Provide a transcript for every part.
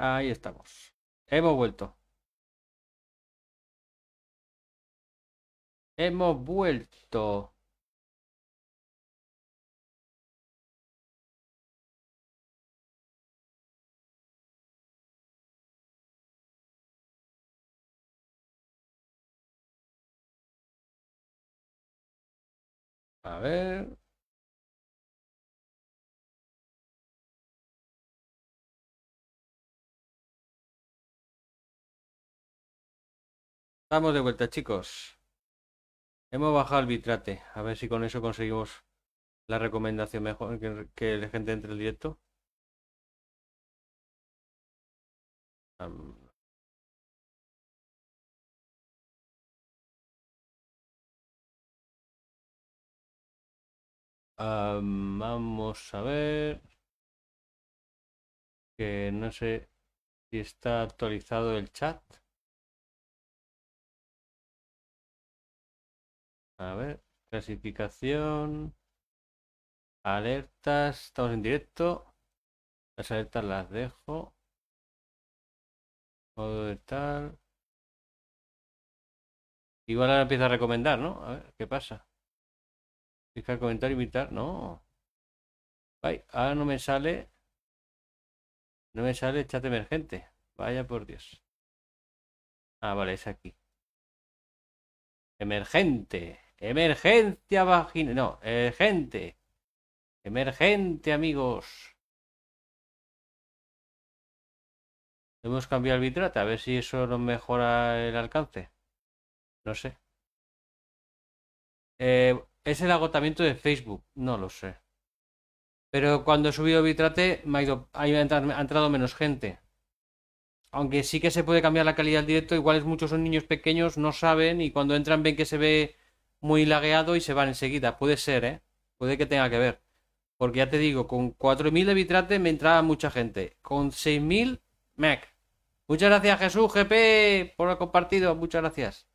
Ahí estamos. Hemos vuelto. Hemos vuelto. A ver. Estamos de vuelta, chicos. Hemos bajado el bitrate. A ver si con eso conseguimos la recomendación mejor que, la gente entre el directo. vamos a ver. Que no sé si está actualizado el chat. A ver, clasificación. Alertas, estamos en directo. Las alertas las dejo. Modo de tal. Igual ahora empieza a recomendar, ¿no? A ver, ¿qué pasa? Fijar, comentar, invitar. No. Bye. Ahora no me sale. No me sale chat emergente. Vaya por Dios. Ah, vale, es aquí. Emergente. Emergencia vagina. No, eh, gente Emergente, amigos. ¿Debemos cambiar el bitrate, a ver si eso nos mejora el alcance. No sé. Eh, es el agotamiento de Facebook, no lo sé. Pero cuando he subido bitrate ha, entrado menos gente. Aunque sí que se puede cambiar la calidad del directo, igual es muchos son niños pequeños, no saben y cuando entran ven que se ve muy lagueado y se van enseguida. Puede ser, ¿eh? Puede que tenga que ver. Porque ya te digo, con 4.000 de bitrate me entraba mucha gente. Con 6.000, Mac. Muchas gracias, Jesús GP, por lo compartido. Muchas gracias.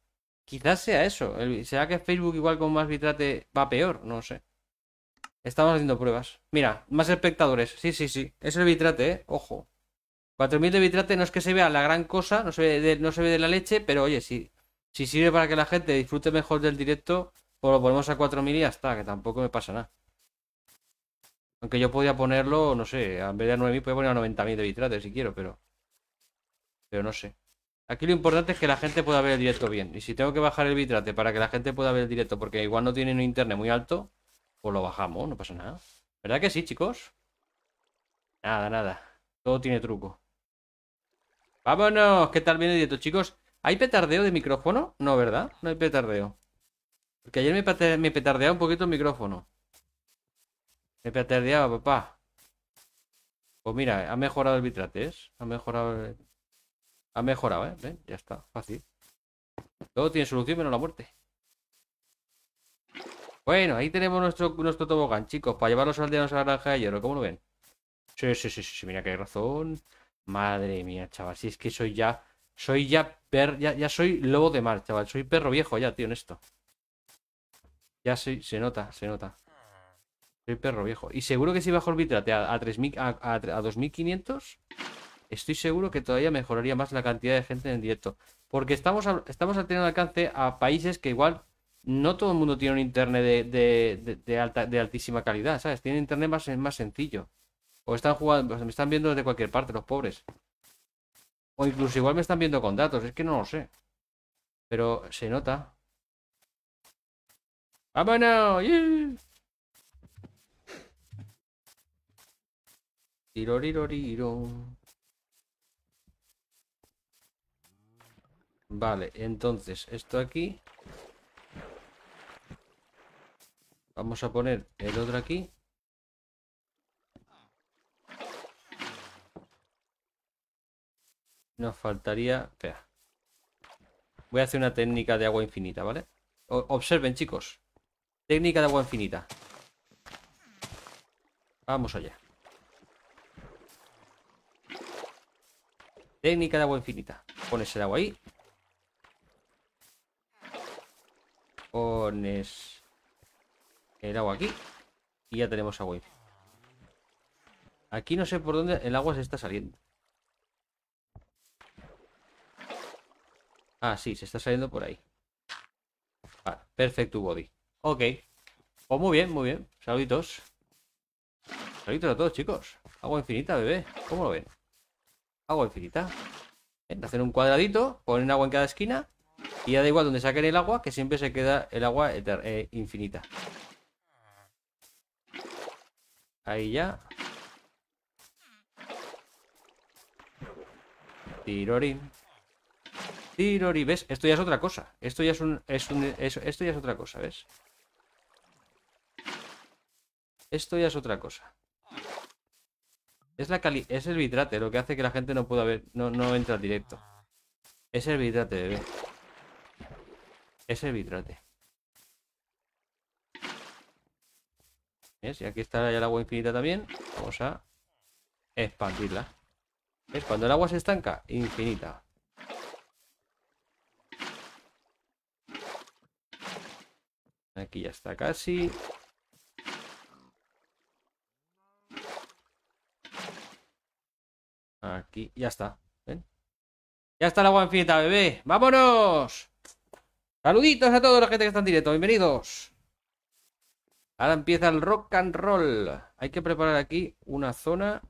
Quizás sea eso. ¿Será que Facebook igual con más bitrate va peor? No sé. Estamos haciendo pruebas. Mira, más espectadores. Sí, sí, sí. Es el bitrate, ¿eh? Ojo. 4.000 de bitrate no es que se vea la gran cosa, no no se ve de la leche, pero oye, sí. Si sirve para que la gente disfrute mejor del directo, pues lo ponemos a 4000 y ya está, que tampoco me pasa nada. Aunque yo podía ponerlo, no sé, en vez de a 9000 puedo poner a 90.000 de bitrate si quiero, pero... Pero no sé. Aquí lo importante es que la gente pueda ver el directo bien. Y si tengo que bajar el bitrate para que la gente pueda ver el directo, porque igual no tienen un internet muy alto, pues lo bajamos, no pasa nada. ¿Verdad que sí, chicos? Nada, nada. Todo tiene truco. ¡Vámonos! ¿Qué tal viene el directo, chicos? ¿Hay petardeo de micrófono? No, ¿verdad? No hay petardeo. Porque ayer me, petardeaba un poquito el micrófono. Me petardeaba, papá. Pues mira, ha mejorado el bitrates Ha mejorado el... Ha mejorado, ¿eh? Ya está, fácil. Todo tiene solución menos la muerte. Bueno, ahí tenemos nuestro, nuestro tobogán, chicos, para llevar los aldeanos a la granja de hierro. ¿Cómo lo ven? Sí, sí, sí, sí, mira qué razón. Madre mía, chaval, si es que soy ya... Soy ya ya, soy lobo de mar, chaval. Soy perro viejo ya, tío, en esto. Ya soy, se nota, se nota. Soy perro viejo. Y seguro que si bajo el bitrate a, a, 2500, estoy seguro que todavía mejoraría más la cantidad de gente en directo. Porque estamos, estamos teniendo alcance a países que igual no todo el mundo tiene un internet de, alta, de altísima calidad, ¿sabes? Tiene internet más, más sencillo. O están jugando, me están viendo desde cualquier parte, los pobres. O incluso igual me están viendo con datos, es que no lo sé. Pero se nota. ¡Vámonos! tiro Vale, entonces, esto aquí. Vamos a poner el otro aquí. Nos faltaría... Voy a hacer una técnica de agua infinita, ¿vale? observen, chicos. Técnica de agua infinita. Vamos allá. Técnica de agua infinita. Pones el agua ahí. Pones el agua aquí. Y ya tenemos agua Aquí no sé por dónde el agua se está saliendo. Ah, sí, se está saliendo por ahí. Vale, perfecto body. Ok. Pues muy bien, muy bien. Saluditos. Saluditos a todos, chicos. Agua infinita, bebé. ¿Cómo lo ven? Agua infinita. ¿Eh? Hacen un cuadradito, ponen agua en cada esquina y da igual donde saquen el agua, que siempre se queda el agua eh, infinita. Ahí ya. Tirorín y ¿ves? Esto ya es otra cosa. Esto ya es un. Es un esto ya es otra cosa, ¿ves? Esto ya es otra cosa. Es la cali es el vitrate, lo que hace que la gente no pueda ver. No, entra directo. Es el vitrate, bebé. Es el vitrate. ¿Ves? Y aquí está ya el agua infinita también. Vamos a expandirla. ¿Ves? Cuando el agua se estanca, infinita. Aquí ya está casi. Aquí, ya está. Ya está el agua bebé. ¡Vámonos! Saluditos a todos los gente que están en directo. Bienvenidos. Ahora empieza el rock and roll. Hay que preparar aquí una zona.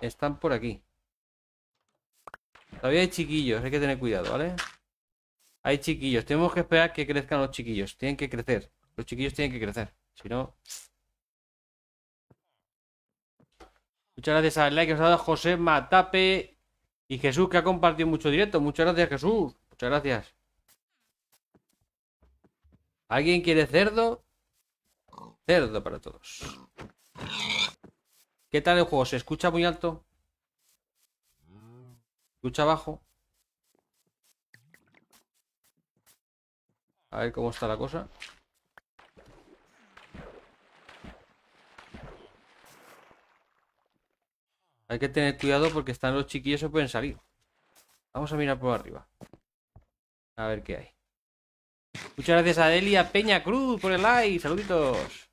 Están por aquí. Todavía hay chiquillos, hay que tener cuidado, ¿vale? vale hay chiquillos. Tenemos que esperar que crezcan los chiquillos. Tienen que crecer. Los chiquillos tienen que crecer. Si no... Muchas gracias al like que os ha dado José Matape y Jesús que ha compartido mucho directo. Muchas gracias Jesús. Muchas gracias. ¿Alguien quiere cerdo? Cerdo para todos. ¿Qué tal el juego? ¿Se escucha muy alto? ¿Escucha abajo. A ver cómo está la cosa. Hay que tener cuidado porque están los chiquillos y pueden salir. Vamos a mirar por arriba. A ver qué hay. Muchas gracias a Delia Peña Cruz por el like. Saluditos.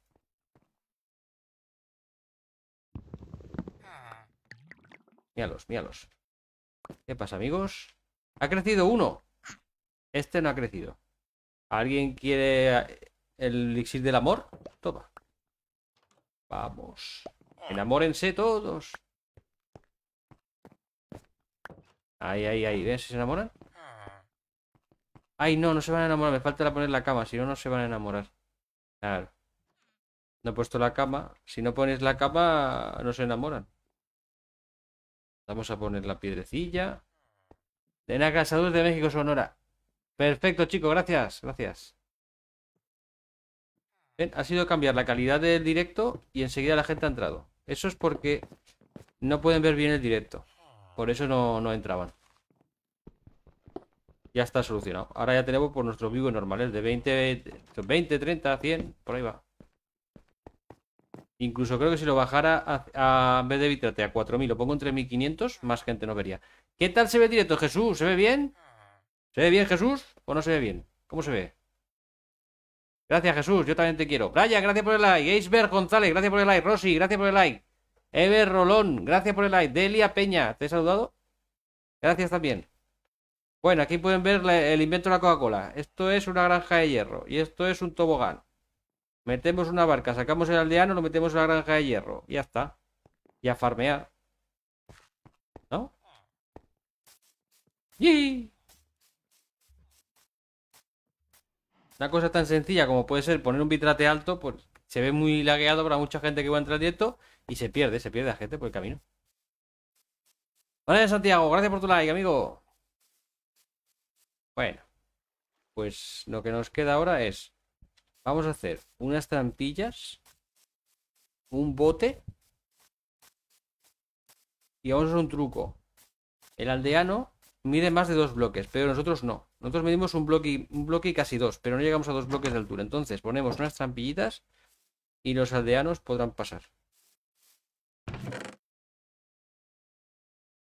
Míralos, míralos. ¿Qué pasa, amigos? Ha crecido uno. Este no ha crecido. ¿Alguien quiere eh, el elixir del amor? Toma. Vamos. Enamórense todos. Ahí, ahí, ahí. ¿Ven si se enamoran? Ay, no, no se van a enamorar. Me falta poner la cama. Si no, no se van a enamorar. Claro. No he puesto la cama. Si no pones la cama, no se enamoran. Vamos a poner la piedrecilla. De Nacasador de México, Sonora. Perfecto, chicos, gracias, gracias. ha sido cambiar la calidad del directo y enseguida la gente ha entrado. Eso es porque no pueden ver bien el directo. Por eso no, no entraban. Ya está solucionado. Ahora ya tenemos por nuestros vivos normales de 20, 20, 30, 100, por ahí va. Incluso creo que si lo bajara a, vez de bitrate a 4000, lo pongo en 3500, más gente no vería. ¿Qué tal se ve el directo, Jesús? ¿Se ve bien? ¿Se ve bien Jesús o no se ve bien? ¿Cómo se ve? Gracias Jesús, yo también te quiero. Brian, gracias por el like. Eisberg González, gracias por el like. Rosy, gracias por el like. Ever Rolón, gracias por el like. Delia Peña, ¿te he saludado? Gracias también. Bueno, aquí pueden ver el invento de la Coca-Cola. Esto es una granja de hierro y esto es un tobogán. Metemos una barca, sacamos el aldeano, lo metemos en la granja de hierro. Y ya está. Y a farmear. ¿No? Una cosa tan sencilla como puede ser poner un bitrate alto, pues se ve muy lagueado para mucha gente que va a entrar directo y se pierde, se pierde la gente por el camino. Vale, Santiago, gracias por tu like, amigo. Bueno, pues lo que nos queda ahora es, vamos a hacer unas trampillas, un bote y vamos a hacer un truco. El aldeano mide más de dos bloques, pero nosotros no. Nosotros medimos un bloque, y, un bloque y casi dos, pero no llegamos a dos bloques de altura. Entonces ponemos unas trampillitas y los aldeanos podrán pasar.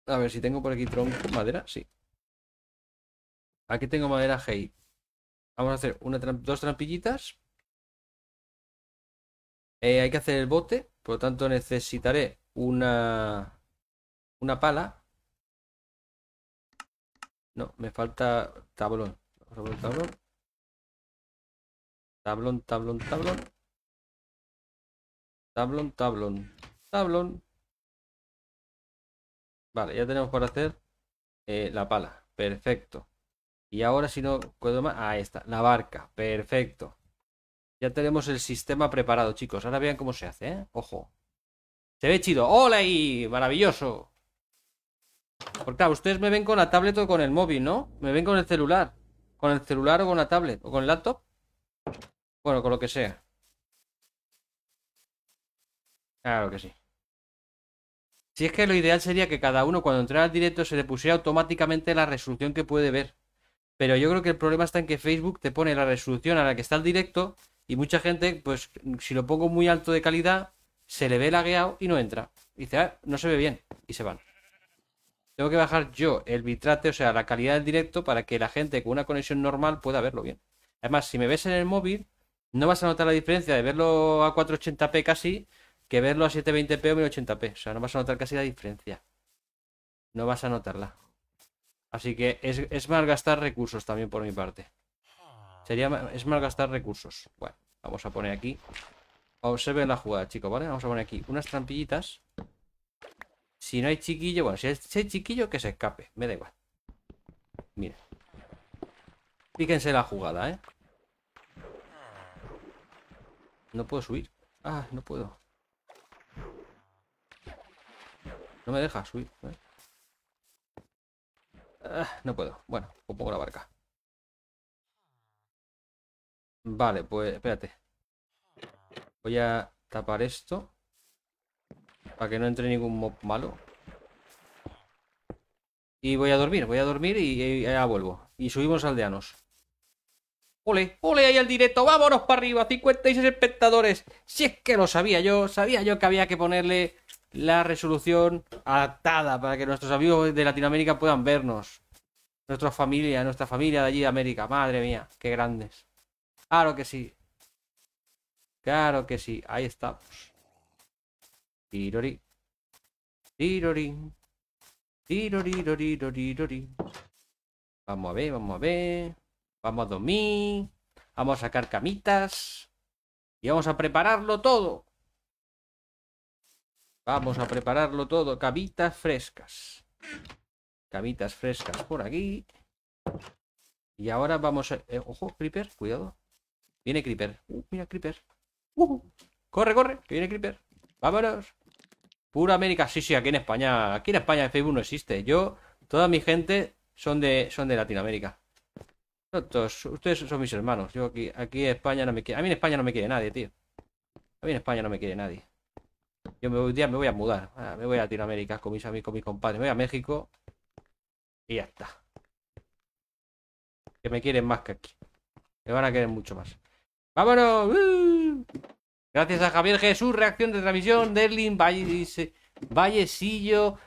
A ver si tengo por aquí tronco, madera, sí. Aquí tengo madera hey. Vamos a hacer una, dos trampillitas. Eh, hay que hacer el bote, por lo tanto necesitaré una, una pala no, me falta tablón. Tablón, tablón. Tablón, tablón, tablón. Tablón, Vale, ya tenemos para hacer eh, la pala. Perfecto. Y ahora si no puedo más... Ahí está, La barca. Perfecto. Ya tenemos el sistema preparado, chicos. Ahora vean cómo se hace, ¿eh? Ojo. Se ve chido. ¡Hola y maravilloso! Porque claro, ustedes me ven con la tablet o con el móvil, ¿no? Me ven con el celular. Con el celular o con la tablet. O con el laptop. Bueno, con lo que sea. Claro que sí. Si es que lo ideal sería que cada uno cuando entrara al directo se le pusiera automáticamente la resolución que puede ver. Pero yo creo que el problema está en que Facebook te pone la resolución a la que está el directo y mucha gente, pues si lo pongo muy alto de calidad, se le ve lagueado y no entra. Y dice, ah, no se ve bien. Y se van tengo que bajar yo el bitrate, o sea, la calidad del directo, para que la gente con una conexión normal pueda verlo bien. Además, si me ves en el móvil, no vas a notar la diferencia de verlo a 480p casi que verlo a 720p o 1080p. O sea, no vas a notar casi la diferencia. No vas a notarla. Así que es, es malgastar recursos también por mi parte. Sería, es malgastar recursos. Bueno, vamos a poner aquí. Observen la jugada, chicos, ¿vale? Vamos a poner aquí unas trampillitas. Si no hay chiquillo, bueno, si hay chiquillo, que se escape. Me da igual. Mira. Fíjense la jugada, ¿eh? No puedo subir. Ah, no puedo. No me deja subir. ¿eh? Ah, no puedo. Bueno, pues pongo la barca. Vale, pues espérate. Voy a tapar esto. Para que no entre ningún mob malo. Y voy a dormir, voy a dormir y, ya vuelvo. Y subimos aldeanos. ¡Ole! ¡Ole ahí al directo! ¡Vámonos para arriba! 56 espectadores. Si es que lo sabía yo, sabía yo que había que ponerle la resolución adaptada para que nuestros amigos de Latinoamérica puedan vernos. Nuestra familia, nuestra familia de allí de América. Madre mía, qué grandes. Claro que sí. Claro que sí, ahí estamos. Tirori. Tirori. Tirori, Vamos a ver, vamos a ver. Vamos a dormir. Vamos a sacar camitas. Y vamos a prepararlo todo. Vamos a prepararlo todo. Camitas frescas. Camitas frescas por aquí. Y ahora vamos a... Eh, ojo, Creeper, cuidado. Viene Creeper. Uh, mira, Creeper. Uh, corre, corre, que viene Creeper. Vámonos. Pura América, sí, sí, aquí en España. Aquí en España el Facebook no existe. Yo, toda mi gente son de, son de Latinoamérica. Todos, ustedes son mis hermanos. Yo aquí, aquí en España no me quiere. A mí en España no me quiere nadie, tío. A mí en España no me quiere nadie. Yo me voy, me voy a mudar. Ah, me voy a Latinoamérica con mis amigos, con mis compadres. Me voy a México. Y ya está. Que me quieren más que aquí. Me van a querer mucho más. ¡Vámonos! Gracias a Javier Jesús, reacción de transmisión, Derlin, Vallecillo,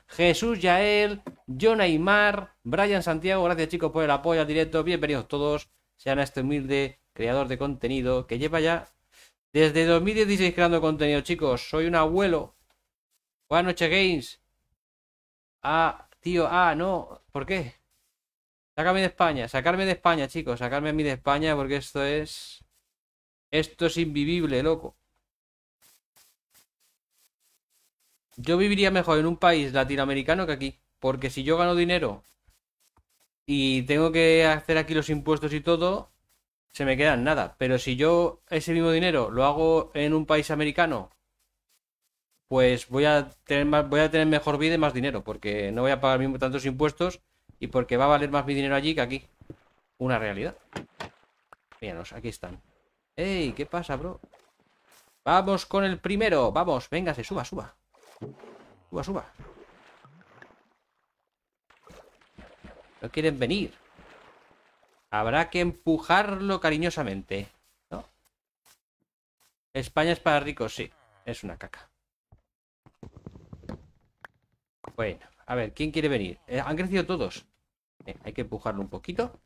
Jesús Yael, John Aymar, Brian Santiago, gracias chicos por el apoyo al directo, bienvenidos todos, sean a este humilde creador de contenido que lleva ya desde 2016 creando contenido, chicos, soy un abuelo. Buenas noches, Games. Ah, tío, ah, no, ¿por qué? Sácame de España, sacarme de España, chicos, sacarme a mí de España porque esto es... Esto es invivible, loco. Yo viviría mejor en un país latinoamericano que aquí. Porque si yo gano dinero y tengo que hacer aquí los impuestos y todo, se me quedan nada. Pero si yo ese mismo dinero lo hago en un país americano, pues voy a tener más, voy a tener mejor vida y más dinero, porque no voy a pagar tantos impuestos y porque va a valer más mi dinero allí que aquí. Una realidad. Míranos, aquí están. ¡Ey! ¿Qué pasa, bro? Vamos con el primero. Vamos, venga, se suba, suba. Suba, suba. No quieren venir. Habrá que empujarlo cariñosamente. España es para ricos, sí. Es una caca. Bueno, a ver, ¿quién quiere venir? Eh, han crecido todos. Eh, hay que empujarlo un poquito.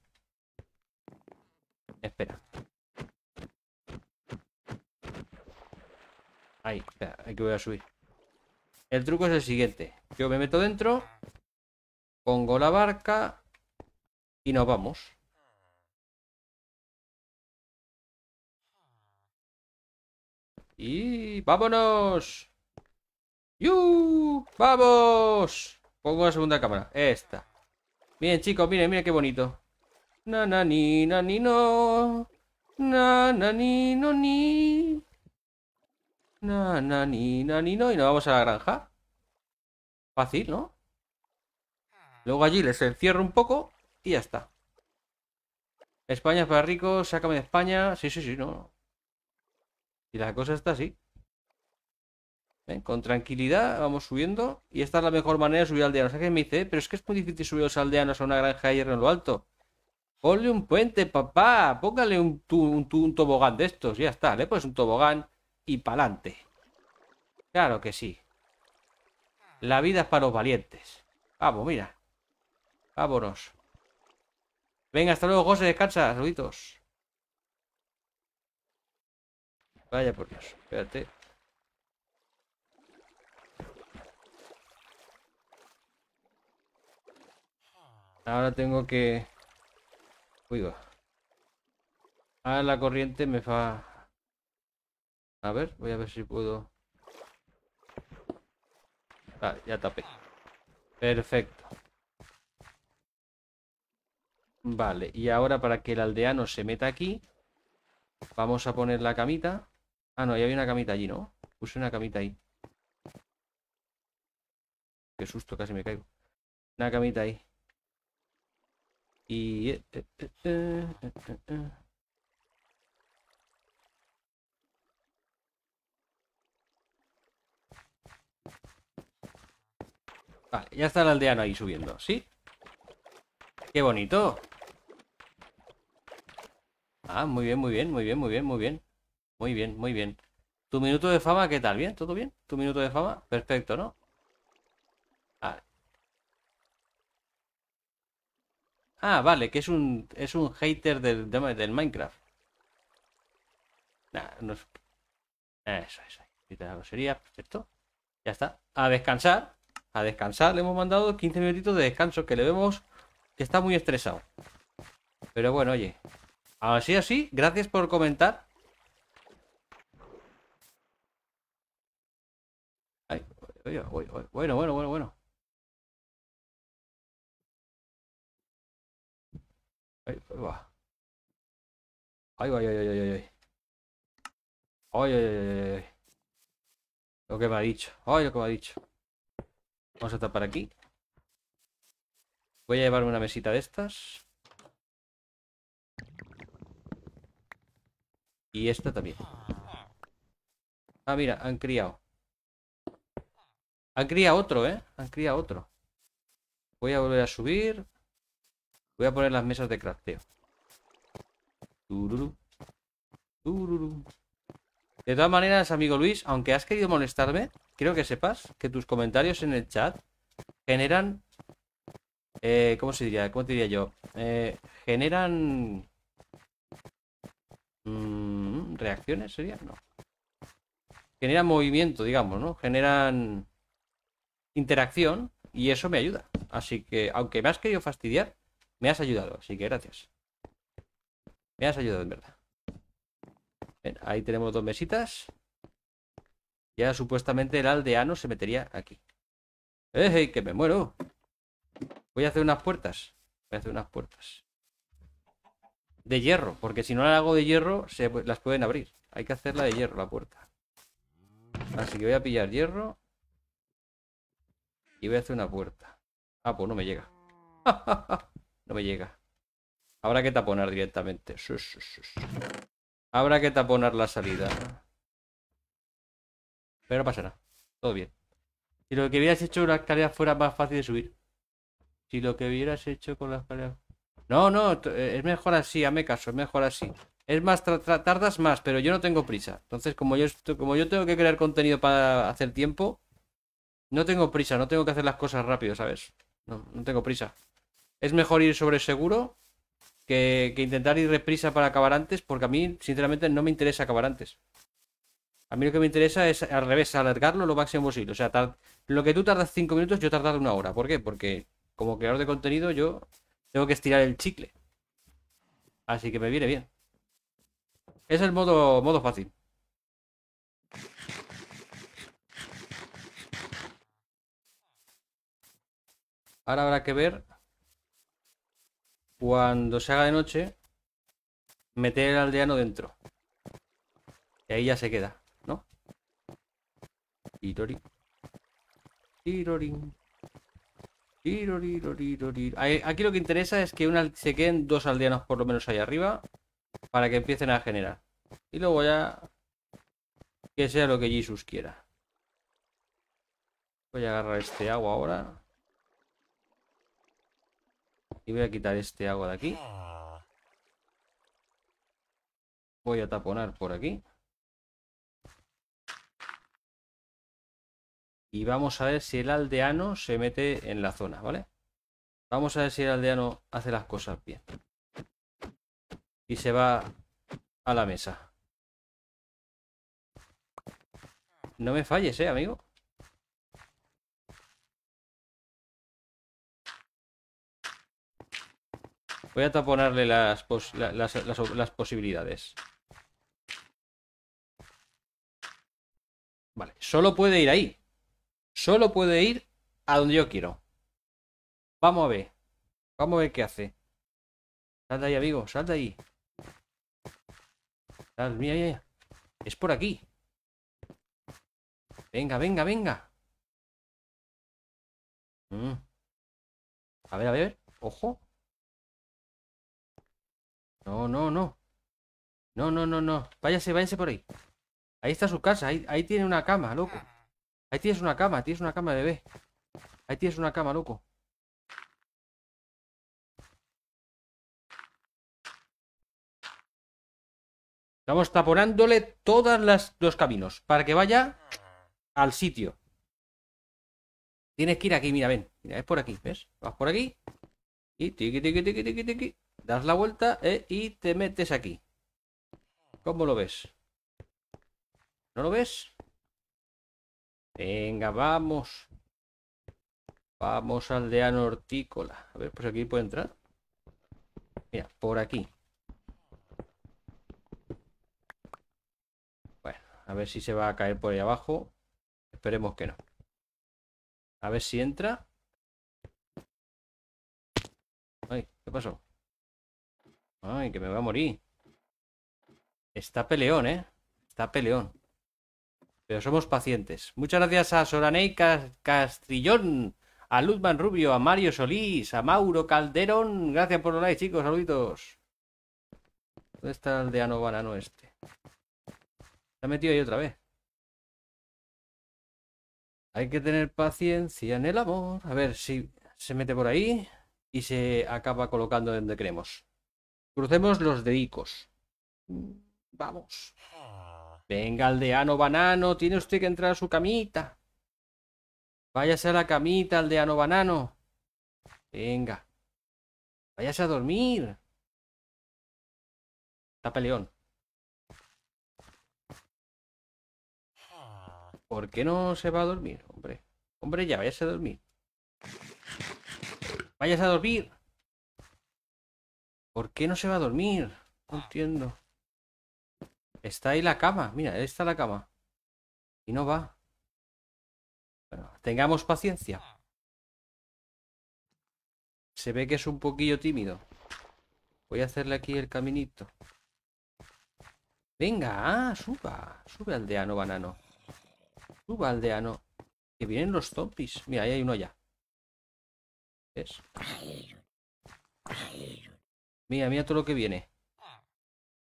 Espera. Ahí, espera, hay voy a subir. El truco es el siguiente. Yo me meto dentro, pongo la barca y nos vamos. Y vámonos. ¡Yu! ¡Vamos! Pongo la segunda cámara. Esta. Miren, chicos, miren, miren qué bonito. Na na ni na no. Na na no ni. Na, ni, no, y nos vamos a la granja. Fácil, ¿no? Luego allí les encierro un poco y ya está. España es para ricos, sácame de España. Sí, sí, sí, no. Y la cosa está así. ¿Ven? Con tranquilidad vamos subiendo. Y esta es la mejor manera de subir aldeanos. que me dice, eh, pero es que es muy difícil subir los aldeanos a una granja de hierro en lo alto. Ponle un puente, papá. Póngale un, un, un tobogán de estos. ya está. Le pones un tobogán y pa'lante. Claro que sí. La vida es para los valientes. Vamos, mira. Vámonos. Venga, hasta luego, José, descansa, saluditos. Vaya por Dios, espérate. Ahora tengo que... Uy, a ah, la corriente me va... A ver, voy a ver si puedo... Ah, ya tapé. Perfecto. Vale, y ahora para que el aldeano se meta aquí, vamos a poner la camita. Ah, no, y había una camita allí, ¿no? Puse una camita ahí. Qué susto, casi me caigo. Una camita ahí. Y... Eh, eh, eh, ya está el aldeano ahí subiendo, ¿sí? ¡Qué bonito! Ah, muy bien, muy bien, muy bien, muy bien, muy bien. Muy bien, muy bien. ¿Tu minuto de fama qué tal? ¿Bien? ¿Todo bien? ¿Tu minuto de fama? Perfecto, ¿no? Ah, vale, que es un, es un hater del, del Minecraft. Eso, eso. perfecto. Ya está. A descansar a descansar. Le hemos mandado 15 minutitos de descanso, que le vemos que está muy estresado. Pero bueno, oye. Así, así, gracias por comentar. Ay, bueno, bueno, bueno, bueno. Ay, va. Ay, ay, ay, ay, ay, ay. Ay, ay, Lo que me ha dicho. Ay, lo que me ha dicho. Vamos a tapar aquí. Voy a llevarme una mesita de estas. Y esta también. Ah, mira, han criado. Han criado otro, ¿eh? Han criado otro. Voy a volver a subir. Voy a poner las mesas de crafteo. De todas maneras, amigo Luis, aunque has querido molestarme, creo que sepas que tus comentarios en el chat generan... Eh, ¿Cómo se diría? ¿Cómo te diría yo? Eh, generan... Mm, ¿Reacciones sería? No. Generan movimiento, digamos, ¿no? Generan interacción y eso me ayuda. Así que, aunque me has querido fastidiar, me has ayudado. Así que gracias. Me has ayudado, en verdad. ahí tenemos dos mesitas. Ya supuestamente el aldeano se metería aquí. ¡Eh, ¡Eh, que me muero! Voy a hacer unas puertas. Voy a hacer unas puertas. De hierro, porque si no la hago de hierro, se las pueden abrir. Hay que hacerla de hierro, la puerta. Así que voy a pillar hierro. Y voy a hacer una puerta. Ah, pues no me llega. no me llega. Habrá que taponar directamente. Habrá que taponar la salida. Pero pasará, Todo bien. Si lo que hubieras hecho con las escaleras fuera más fácil de subir. Si lo que hubieras hecho con las escaleras... No, no, eh, es mejor así, a hazme caso, es mejor así. Es más, tardas más, pero yo no tengo prisa. Entonces, como yo, como yo tengo que crear contenido para hacer tiempo, no tengo prisa, no tengo que hacer las cosas rápido, ¿sabes? No, no tengo prisa. Es mejor ir sobre seguro que, intentar ir de prisa para acabar antes, porque a mí, sinceramente, no me interesa acabar antes. A mí lo que me interesa es al revés, alargarlo lo máximo posible. O sea, lo que tú tardas 5 minutos, yo tardaré una hora. ¿Por qué? Porque como creador de contenido yo tengo que estirar el chicle. Así que me viene bien. Es el modo, modo fácil. Ahora habrá que ver cuando se haga de noche meter al aldeano dentro. Y ahí ya se queda tirorín, Aquí lo que interesa es que se queden dos aldeanos por lo menos ahí arriba para que empiecen a generar. Y luego ya que sea lo que Jesus quiera. Voy a agarrar este agua ahora. Y voy a quitar este agua de aquí. Voy a taponar por aquí. Y vamos a ver si el aldeano se mete en la zona, ¿vale? Vamos a ver si el aldeano hace las cosas bien. Y se va a la mesa. No me falles, ¿eh, amigo? Voy a taponarle las, las posibilidades. Vale, solo puede ir ahí. Solo puede ir a donde yo quiero. Vamos a ver. Vamos a ver qué hace. Salta ahí, amigo. Sal de ahí. Sal, mira, Es por aquí. Venga, venga, venga. Mm. A ver, a ver. Ojo. No, no, no. No, no, no, no. Váyase, váyase por ahí. Ahí está su casa. ahí tiene una cama, loco. Ahí tienes una cama, tienes una cama, bebé. Ahí tienes una cama, loco. Estamos taponándole todos los caminos para que vaya al sitio. Tienes que ir aquí, mira, ven. Mira, es por aquí, ¿ves? Vas por aquí. Y tiqui, tiqui, tiqui, tiqui, tiqui. Das la vuelta eh, y te metes aquí. ¿Cómo lo ves? ¿No lo ves? Venga, vamos. Vamos, al deano hortícola. A ver, pues aquí puede entrar. Mira, por aquí. Bueno, a ver si se va a caer por ahí abajo. Esperemos que no. A ver si entra. Ay, ¿qué pasó? Ay, que me va a morir. Está peleón, ¿eh? Está peleón pero somos pacientes. Muchas gracias a Soraney Castrillón, a Luzman Rubio, a Mario Solís, a Mauro Calderón. Gracias por los likes, chicos. Saludos. ¿Dónde está el aldeano banano este? Se ha metido ahí otra vez. Hay que tener paciencia en el amor. A ver si se mete por ahí y se acaba colocando donde queremos. Crucemos los dedicos. Vamos. Ah. Venga, aldeano banano, tiene usted que entrar a su camita. Váyase a la camita, aldeano banano. Venga. Váyase a dormir. Tapeleón. ¿Por qué no se va a dormir, hombre? Hombre, ya, váyase a dormir. Váyase a dormir. ¿Por qué no se va a dormir? No entiendo. Está ahí la cama. Mira, ahí está la cama. Y no va. Bueno, tengamos paciencia. Se ve que es un poquillo tímido. Voy a hacerle aquí el caminito. Venga, ah, suba. Sube aldeano, banano. Suba aldeano. Que vienen los zombies. Mira, ahí hay uno ya. ¿Ves? Mira, mira todo lo que viene.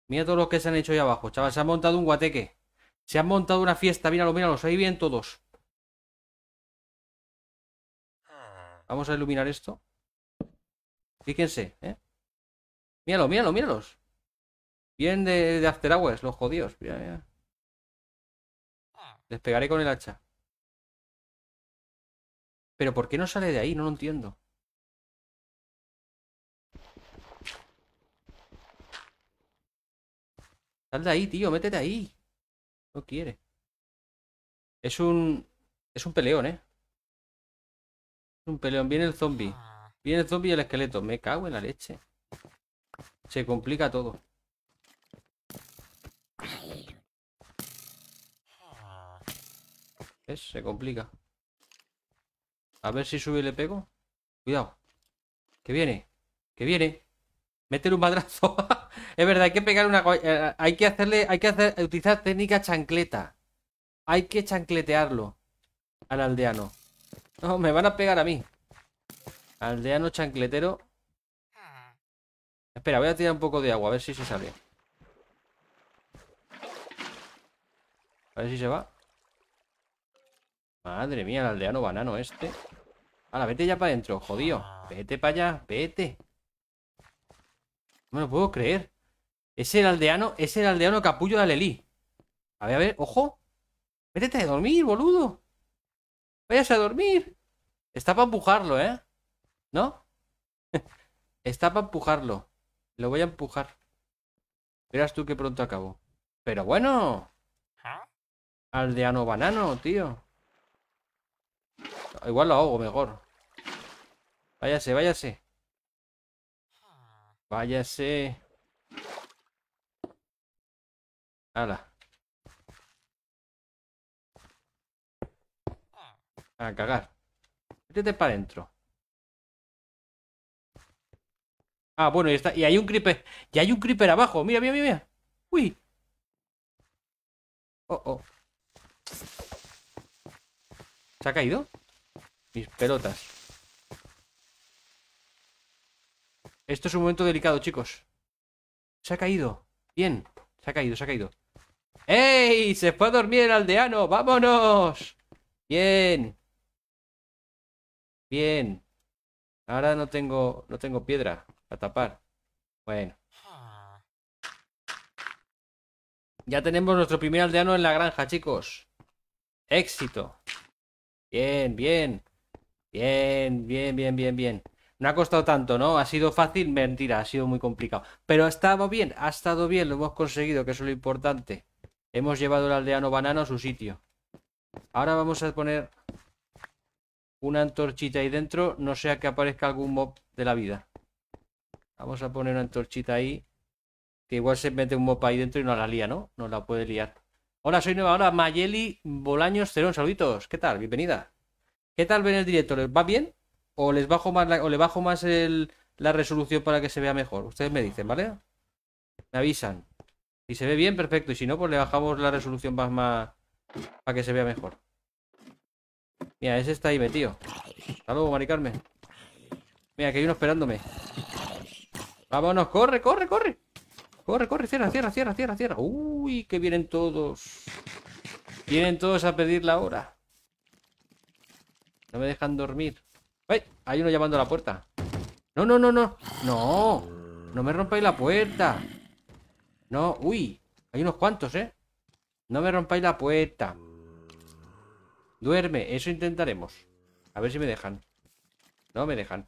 Mira todos los que se han hecho ahí abajo, chaval. Se han montado un guateque. Se han montado una fiesta. Míralo, míralos. Ahí bien todos. Ah. Vamos a iluminar esto. Fíjense, ¿eh? Míralo, míralo, míralos. Bien de, de los jodidos. Mira, mira. Ah. Les pegaré con el hacha. Pero ¿por qué no sale de ahí? No lo entiendo. Sal de ahí, tío, métete ahí. No quiere. Es un... Es un peleón, ¿eh? Es un peleón. Viene el zombie. Ah. Viene el zombie y el esqueleto. Me cago en la leche. Se complica todo. Ah. ¿Ves? Se complica. A ver si sube y le pego. Cuidado. Que viene. Que viene meter un madrazo. es verdad, hay que pegar una. Eh, hay que hacerle. Hay que hacer, utilizar técnica chancleta. Hay que chancletearlo al aldeano. No, me van a pegar a mí. Aldeano chancletero. Espera, voy a tirar un poco de agua, a ver si se sale. A ver si se va. Madre mía, el aldeano banano este. la vete ya para adentro, jodido. Vete para allá, vete. No me lo puedo creer. Es el aldeano, es el aldeano capullo de Alelí. A ver, a ver, ojo. Vete a dormir, boludo. Váyase a dormir. Está para empujarlo, ¿eh? ¿No? Está para empujarlo. Lo voy a empujar. Verás tú que pronto acabo. Pero bueno. Aldeano banano, tío. Igual lo hago mejor. Váyase, váyase. Váyase. Hala. A cagar. Métete para adentro. Ah, bueno, y está. Y hay un creeper. Y hay un creeper abajo. Mira, mira, mira, mira. Uy. Oh, oh. ¿Se ha caído? Mis pelotas. Esto es un momento delicado, chicos. Se ha caído. Bien. Se ha caído, se ha caído. ¡Ey! Se fue a dormir el aldeano. ¡Vámonos! Bien. Bien. Ahora no tengo, no tengo piedra para tapar. Bueno. Ya tenemos nuestro primer aldeano en la granja, chicos. Éxito. Bien, bien. Bien, bien, bien, bien, bien no ha costado tanto, ¿no? Ha sido fácil, mentira, ha sido muy complicado. Pero ha estado bien, ha estado bien, lo hemos conseguido, que eso es lo importante. Hemos llevado al aldeano banano a su sitio. Ahora vamos a poner una antorchita ahí dentro, no sea que aparezca algún mob de la vida. Vamos a poner una antorchita ahí. Que igual se mete un mob ahí dentro y no la lía, ¿no? No la puede liar. Hola, soy nueva Hola, Mayeli Bolaños Cerón. Saluditos. ¿Qué tal? Bienvenida. ¿Qué tal ven el directo? ¿Les va bien? o les bajo más le bajo más la resolución para que se vea mejor. Ustedes me dicen, ¿vale? Me avisan. Si se ve bien, perfecto. Y si no, pues le bajamos la resolución más más para que se vea mejor. Mira, ese está ahí metido. Hasta luego, maricarme. Mira, que hay uno esperándome. Vámonos, corre, corre, corre. Corre, corre, cierra, cierra, cierra, cierra, cierra. Uy, que vienen todos. Vienen todos a pedir la hora. No me dejan dormir. Hay uno llamando a la puerta. No, no, no, no. No. No me rompáis la puerta. No. Uy. Hay unos cuantos, ¿eh? No me rompáis la puerta. Duerme. Eso intentaremos. A ver si me dejan. No me dejan.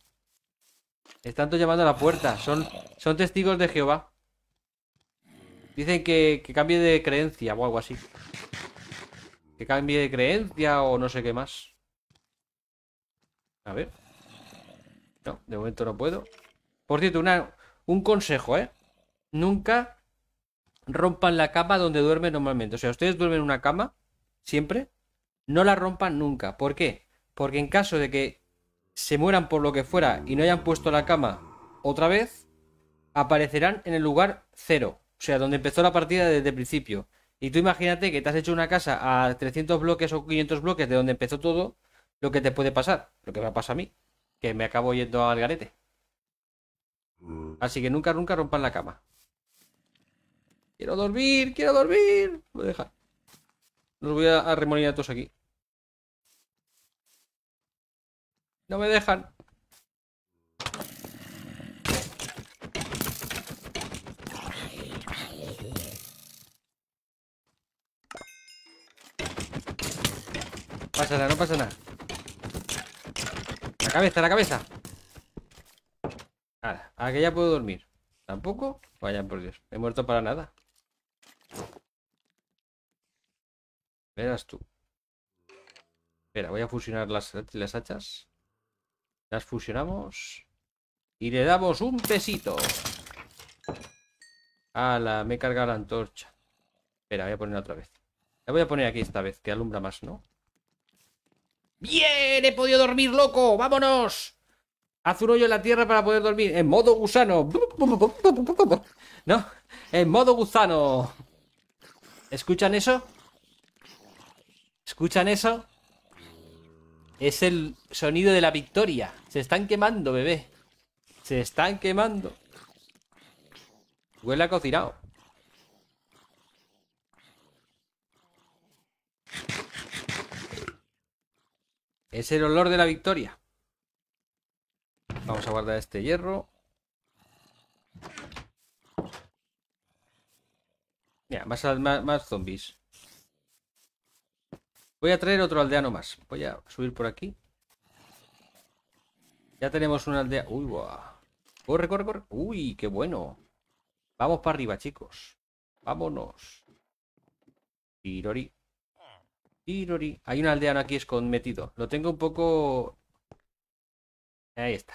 Están todos llamando a la puerta. Son, son testigos de Jehová. Dicen que, que cambie de creencia o algo así. Que cambie de creencia o no sé qué más. A ver. No, de momento no puedo. Por cierto, una, un consejo, ¿eh? Nunca rompan la cama donde duermen normalmente. O sea, ustedes duermen en una cama, siempre. No la rompan nunca. ¿Por qué? Porque en caso de que se mueran por lo que fuera y no hayan puesto la cama otra vez, aparecerán en el lugar cero. O sea, donde empezó la partida desde el principio. Y tú imagínate que te has hecho una casa a 300 bloques o 500 bloques de donde empezó todo lo que te puede pasar, lo que me ha pasado a mí, que me acabo yendo al garete. Mm. Así que nunca, nunca rompan la cama. Quiero dormir, quiero dormir. me dejan Los voy a remolinar a todos aquí. No me dejan. Pasa nada, no pasa nada. La cabeza, la cabeza. que ya puedo dormir. Tampoco. vaya por Dios. He muerto para nada. Verás tú. Espera, voy a fusionar las, las hachas. Las fusionamos. Y le damos un pesito. la me he cargado la antorcha. Espera, voy a poner otra vez. La voy a poner aquí esta vez, que alumbra más, ¿no? ¡Bien! ¡He podido dormir, loco! ¡Vámonos! Haz un hoyo en la tierra para poder dormir. En modo gusano. ¿No? En modo gusano. ¿Escuchan eso? ¿Escuchan eso? Es el sonido de la victoria. Se están quemando, bebé. Se están quemando. Huele a cocinado. Es el olor de la victoria. Vamos a guardar este hierro. Mira, más, más, zombies. Voy a traer otro aldeano más. Voy a subir por aquí. Ya tenemos una aldea. Uy, Corre, corre, corre. Uy, qué bueno. Vamos para arriba, chicos. Vámonos. Tirori. Hay un aldeano aquí escondido. Lo tengo un poco... Ahí está.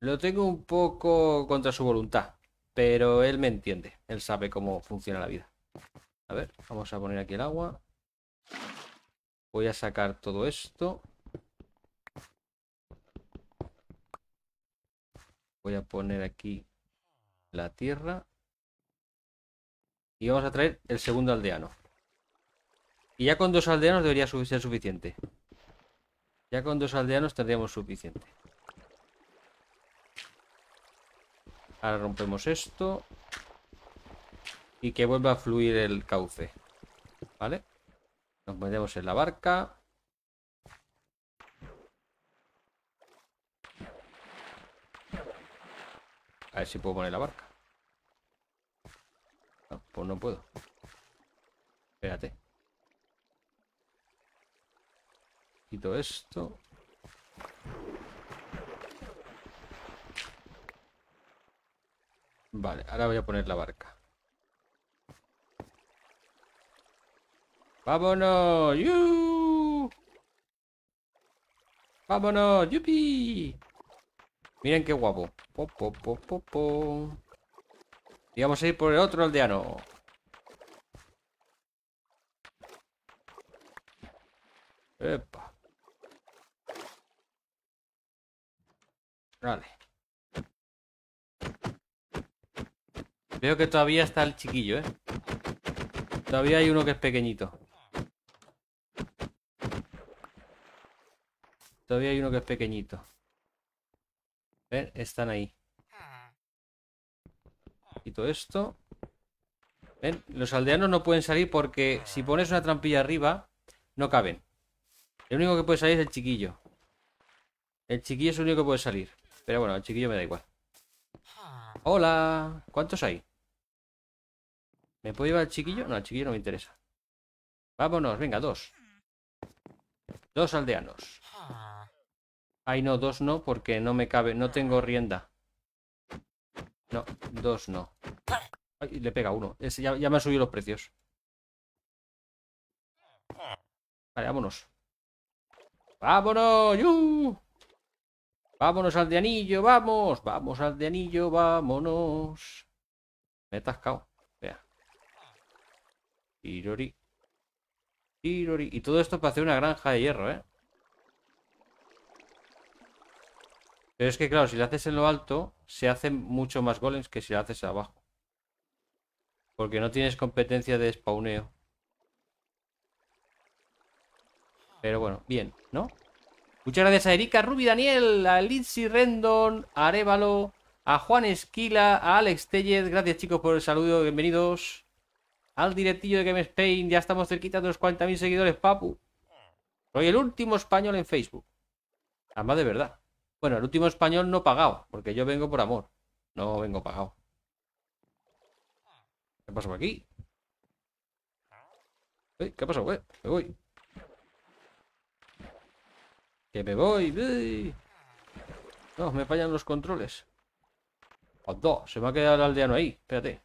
Lo tengo un poco contra su voluntad. Pero él me entiende. Él sabe cómo funciona la vida. A ver, vamos a poner aquí el agua. Voy a sacar todo esto. Voy a poner aquí la tierra. Y vamos a traer el segundo aldeano. Y ya con dos aldeanos debería ser suficiente. Ya con dos aldeanos tendríamos suficiente. Ahora rompemos esto. Y que vuelva a fluir el cauce. ¿Vale? Nos metemos en la barca. A ver si puedo poner la barca. pues no puedo. Espérate. Quito esto. Vale, ahora voy a poner la barca. ¡Vámonos! ¡Yu! ¡Vámonos! ¡Yupi! Miren qué guapo. Po, po, po, y vamos a ir por el otro aldeano. Epa. Vale. Veo que todavía está el chiquillo, ¿eh? Todavía hay uno que es pequeñito. Todavía hay uno que es pequeñito. Ven, están ahí. todo esto. Ven, los aldeanos no pueden salir porque si pones una trampilla arriba, no caben. El único que puede salir es el chiquillo. El chiquillo es el único que puede salir. Pero bueno, al chiquillo me da igual. Ah. ¡Hola! ¿Cuántos hay? ¿Me puedo llevar al chiquillo? No, al chiquillo no me interesa. Vámonos, venga, dos. Dos aldeanos. Ah. Ay, no, dos no, porque no me cabe, no tengo ah. rienda. No, dos no. Ay, le pega uno. Ese ya, ya me han subido los precios. Vale, vámonos. ¡Vámonos! ¡Yuh! Vámonos al de anillo, vamos, vamos al de anillo, vámonos. Me he atascado. Vea. Tirori. Tirori. Y todo esto para hacer una granja de hierro, ¿eh? Pero es que, claro, si lo haces en lo alto, se hacen mucho más golems que si lo haces abajo. Porque no tienes competencia de spawneo. Pero bueno, bien, ¿no? Muchas gracias a Erika Ruby, Daniel, a Lindsay Rendon, a Arevalo, a Juan Esquila, a Alex Tellez. Gracias chicos por el saludo, bienvenidos al directillo de GameSpain Ya estamos cerquita de los 40.000 seguidores, papu. Soy el último español en Facebook. Además de verdad. Bueno, el último español no pagado, porque yo vengo por amor. No vengo pagado. ¿Qué pasó por aquí? ¿Qué pasó, güey? Me voy. Que me voy. No, me fallan los controles. Dos se me ha quedado el aldeano ahí. Espérate.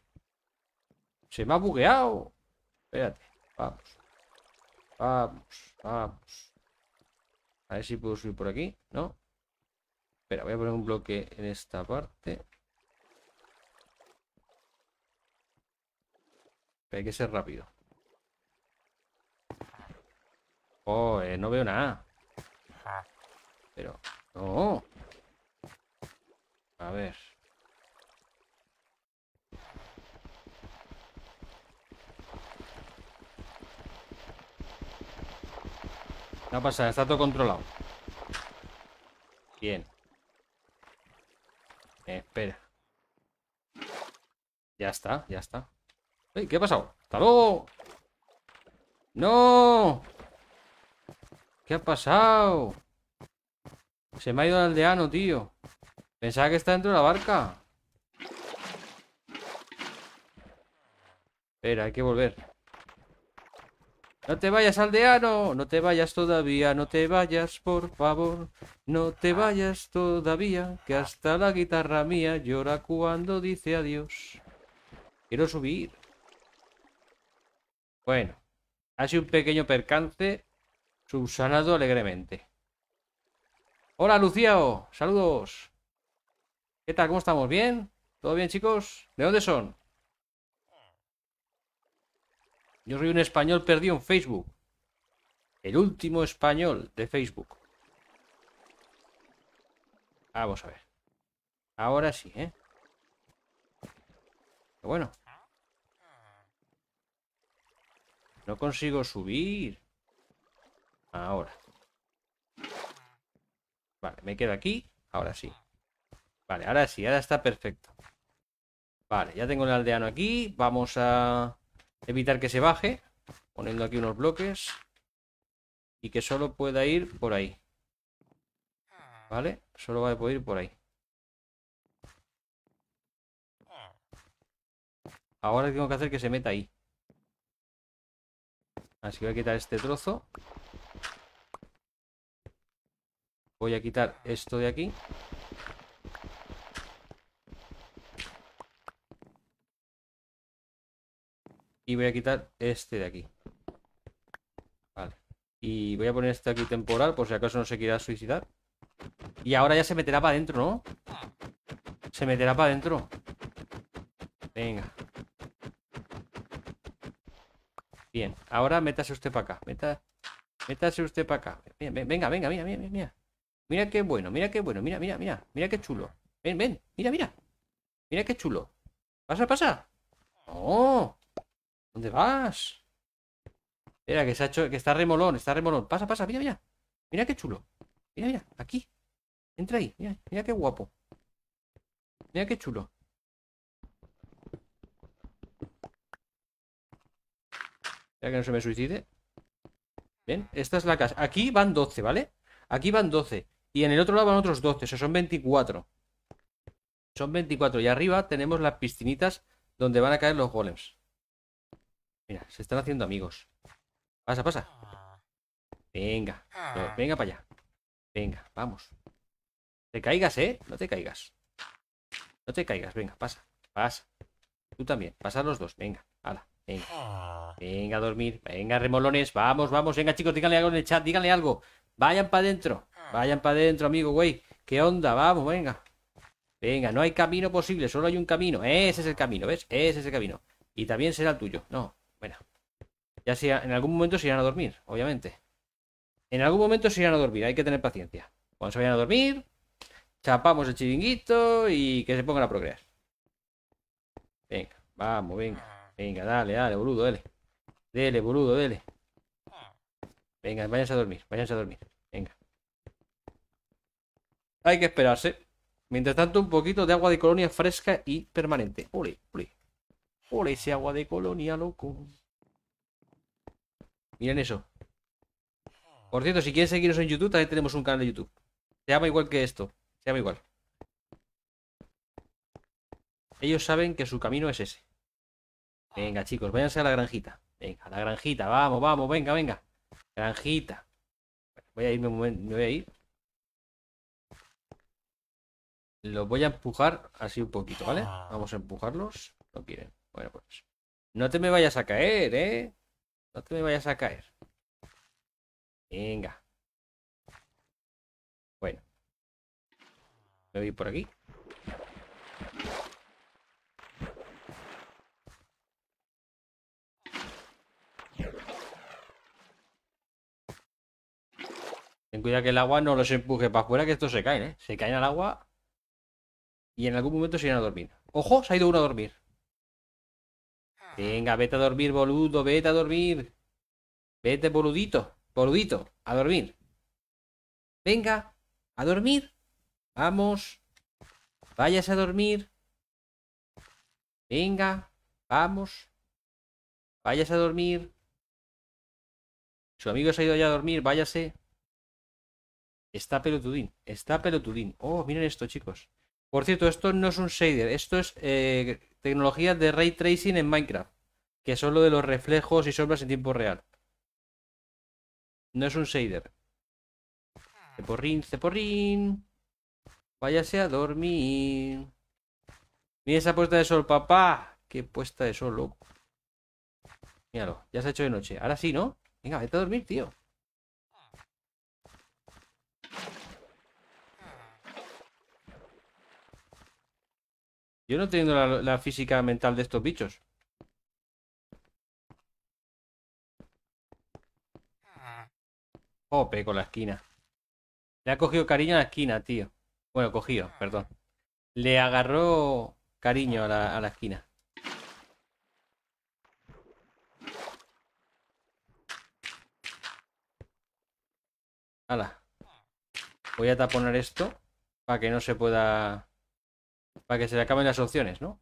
Se me ha bugueado. Espérate. Vamos. Vamos. Vamos. A ver si puedo subir por aquí. No. Espera, voy a poner un bloque en esta parte. hay que ser rápido. Oh, no veo nada. Pero... ¡No! A ver... No pasa, está todo controlado. Bien. espera. Ya está, ya está. ¿Qué ha pasado? ¡Hasta luego! ¡No! ¿Qué ha pasado? Se me ha ido el aldeano, tío. Pensaba que está dentro de la barca. Espera, hay que volver. No te vayas, aldeano. No te vayas todavía. No te vayas, por favor. No te vayas todavía. Que hasta la guitarra mía llora cuando dice adiós. Quiero subir. Bueno. Ha sido un pequeño percance subsanado alegremente. Hola, Lucio! Saludos. ¿Qué tal? ¿Cómo estamos? ¿Bien? ¿Todo bien, chicos? ¿De dónde son? Yo soy un español perdido en Facebook. El último español de Facebook. Vamos a ver. Ahora sí, ¿eh? bueno. No consigo subir. Ahora. Vale, me quedo aquí. Ahora sí. Vale, ahora sí, ahora está perfecto. Vale, ya tengo el aldeano aquí. Vamos a evitar que se baje. Poniendo aquí unos bloques. Y que solo pueda ir por ahí. ¿Vale? Solo va a poder ir por ahí. Ahora tengo que hacer que se meta ahí. Así que voy a quitar este trozo. Voy a quitar esto de aquí. Y voy a quitar este de aquí. Vale. Y voy a poner este aquí temporal, por si acaso no se quiera suicidar. Y ahora ya se meterá para adentro, ¿no? Se meterá para adentro. Venga. Bien, ahora métase usted para acá. Meta... métase usted para acá. Venga, venga, venga, mira, mira, Mira qué bueno, mira qué bueno, mira, mira, mira, mira qué chulo. Ven, ven, mira, mira. Mira qué chulo. Pasa, pasa. Oh, ¿dónde vas? Mira, que se que está remolón, está remolón. Pasa, pasa, mira, mira. Mira qué chulo. Mira, mira, aquí. Entra ahí, mira, qué guapo. Mira qué chulo. Mira que no se me suicide. Ven, esta es la casa. Aquí van 12, ¿vale? Aquí van 12. Y en el otro lado van otros 12, o sea, son 24. Son 24. Y arriba tenemos las piscinitas donde van a caer los golems. Mira, se están haciendo amigos. Pasa, pasa. Venga, ah. venga para allá. Venga, vamos. Te caigas, ¿eh? No te caigas. No te caigas, venga, pasa, pasa. Tú también, pasa los dos, venga, hala, venga. Ah. Venga a dormir, venga remolones, vamos, vamos, venga chicos, díganle algo en el chat, díganle algo. Vayan para adentro. Ah. Vayan para adentro, amigo, güey. ¿Qué onda? Vamos, venga. Venga, no hay camino posible, solo hay un camino. Ese es el camino, ¿ves? Ese es el camino. Y también será el tuyo. No, bueno. Ya sea, en algún momento se irán a dormir, obviamente. En algún momento se irán a dormir, hay que tener paciencia. Cuando se vayan a dormir, chapamos el chiringuito y que se pongan a procrear. Venga, vamos, venga. Ah. Venga, dale, dale, boludo, dale. Dele, boludo, dale Venga, váyanse a dormir, váyanse a dormir. Venga. Hay que esperarse. Mientras tanto, un poquito de agua de colonia fresca y permanente. Ole, ole. Ole ese agua de colonia, loco. Miren eso. Por cierto, si quieren seguirnos en YouTube, también tenemos un canal de YouTube. Se llama igual que esto. Se llama igual. Ellos saben que su camino es ese. Venga, chicos, váyanse a la granjita. Venga, a la granjita. Vamos, vamos, venga, venga. Granjita. Voy a irme un momento, me voy a ir. Los voy a empujar así un poquito, ¿vale? Ah. Vamos a empujarlos. No quieren. Bueno, pues. No te me vayas a caer, ¿eh? No te me vayas a caer. Venga. Bueno. Me voy por aquí. Ten cuidado que el agua no los empuje para afuera, que estos se caen, ¿eh? Se caen al agua y en algún momento se irán a dormir. ¡Ojo! Se ha ido uno a dormir. Venga, vete a dormir, boludo, vete a dormir. Vete, boludito, boludito, a dormir. Venga, a dormir. Vamos. Váyase a dormir. Venga, vamos. Váyase a dormir. Su amigo se ha ido ya a dormir, váyase. Está pelotudín, está pelotudín. Oh, miren esto, chicos. Por cierto, esto no es un shader, esto es eh, tecnología de ray tracing en Minecraft, que son lo de los reflejos y sombras en tiempo real. No es un shader. Ceporrín, ceporrín. Váyase a dormir. Mira esa puesta de sol, papá. Qué puesta de sol, loco. Míralo, ya se ha hecho de noche. Ahora sí, ¿no? Venga, vete a dormir, tío. Yo no tengo la, física mental de estos bichos. Jope con la esquina. Le ha cogido cariño a la esquina, tío. Bueno, cogido, perdón. Le agarró cariño a la, a la esquina. Hala. Voy a taponar esto para que no se pueda para que se le acaben las opciones, ¿no?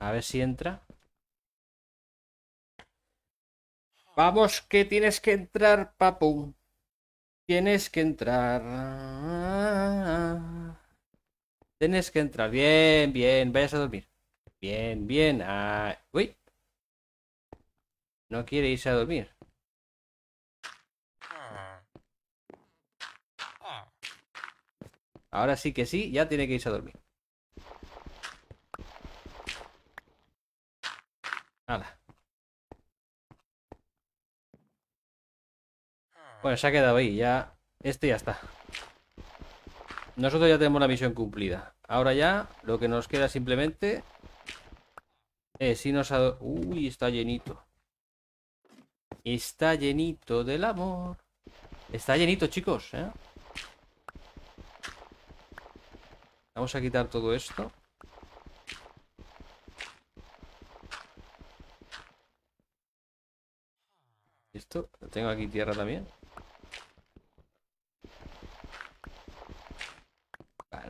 A ver si entra. Vamos, que tienes que entrar, papu. Tienes que entrar. Tienes que entrar. Bien, bien. Vayas a dormir. Bien, bien. Ah, uy. No quiere irse a dormir. Ahora sí que sí, ya tiene que irse a dormir. Nada. Bueno, se ha quedado ahí, ya... Este ya está. Nosotros ya tenemos la misión cumplida. Ahora ya, lo que nos queda simplemente... Es nos ha... Uy, está llenito. Está llenito del amor. Está llenito, chicos, ¿eh? Vamos a quitar todo esto. Esto, tengo aquí tierra también.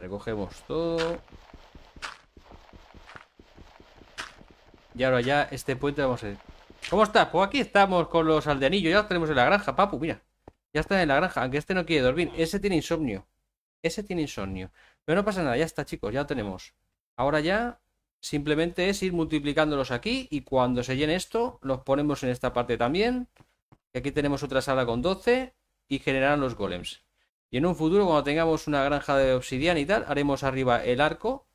recogemos todo. Y ahora ya este puente vamos a ir. ¿Cómo estás? Pues aquí estamos con los aldeanillos. Ya los tenemos en la granja, papu, mira. Ya están en la granja, aunque este no quiere dormir. Ese tiene insomnio. Ese tiene insomnio. Pero no pasa nada, ya está, chicos, ya lo tenemos. Ahora ya simplemente es ir multiplicándolos aquí y cuando se llene esto, los ponemos en esta parte también. Y aquí tenemos otra sala con 12 y generarán los golems. Y en un futuro, cuando tengamos una granja de obsidiana y tal, haremos arriba el arco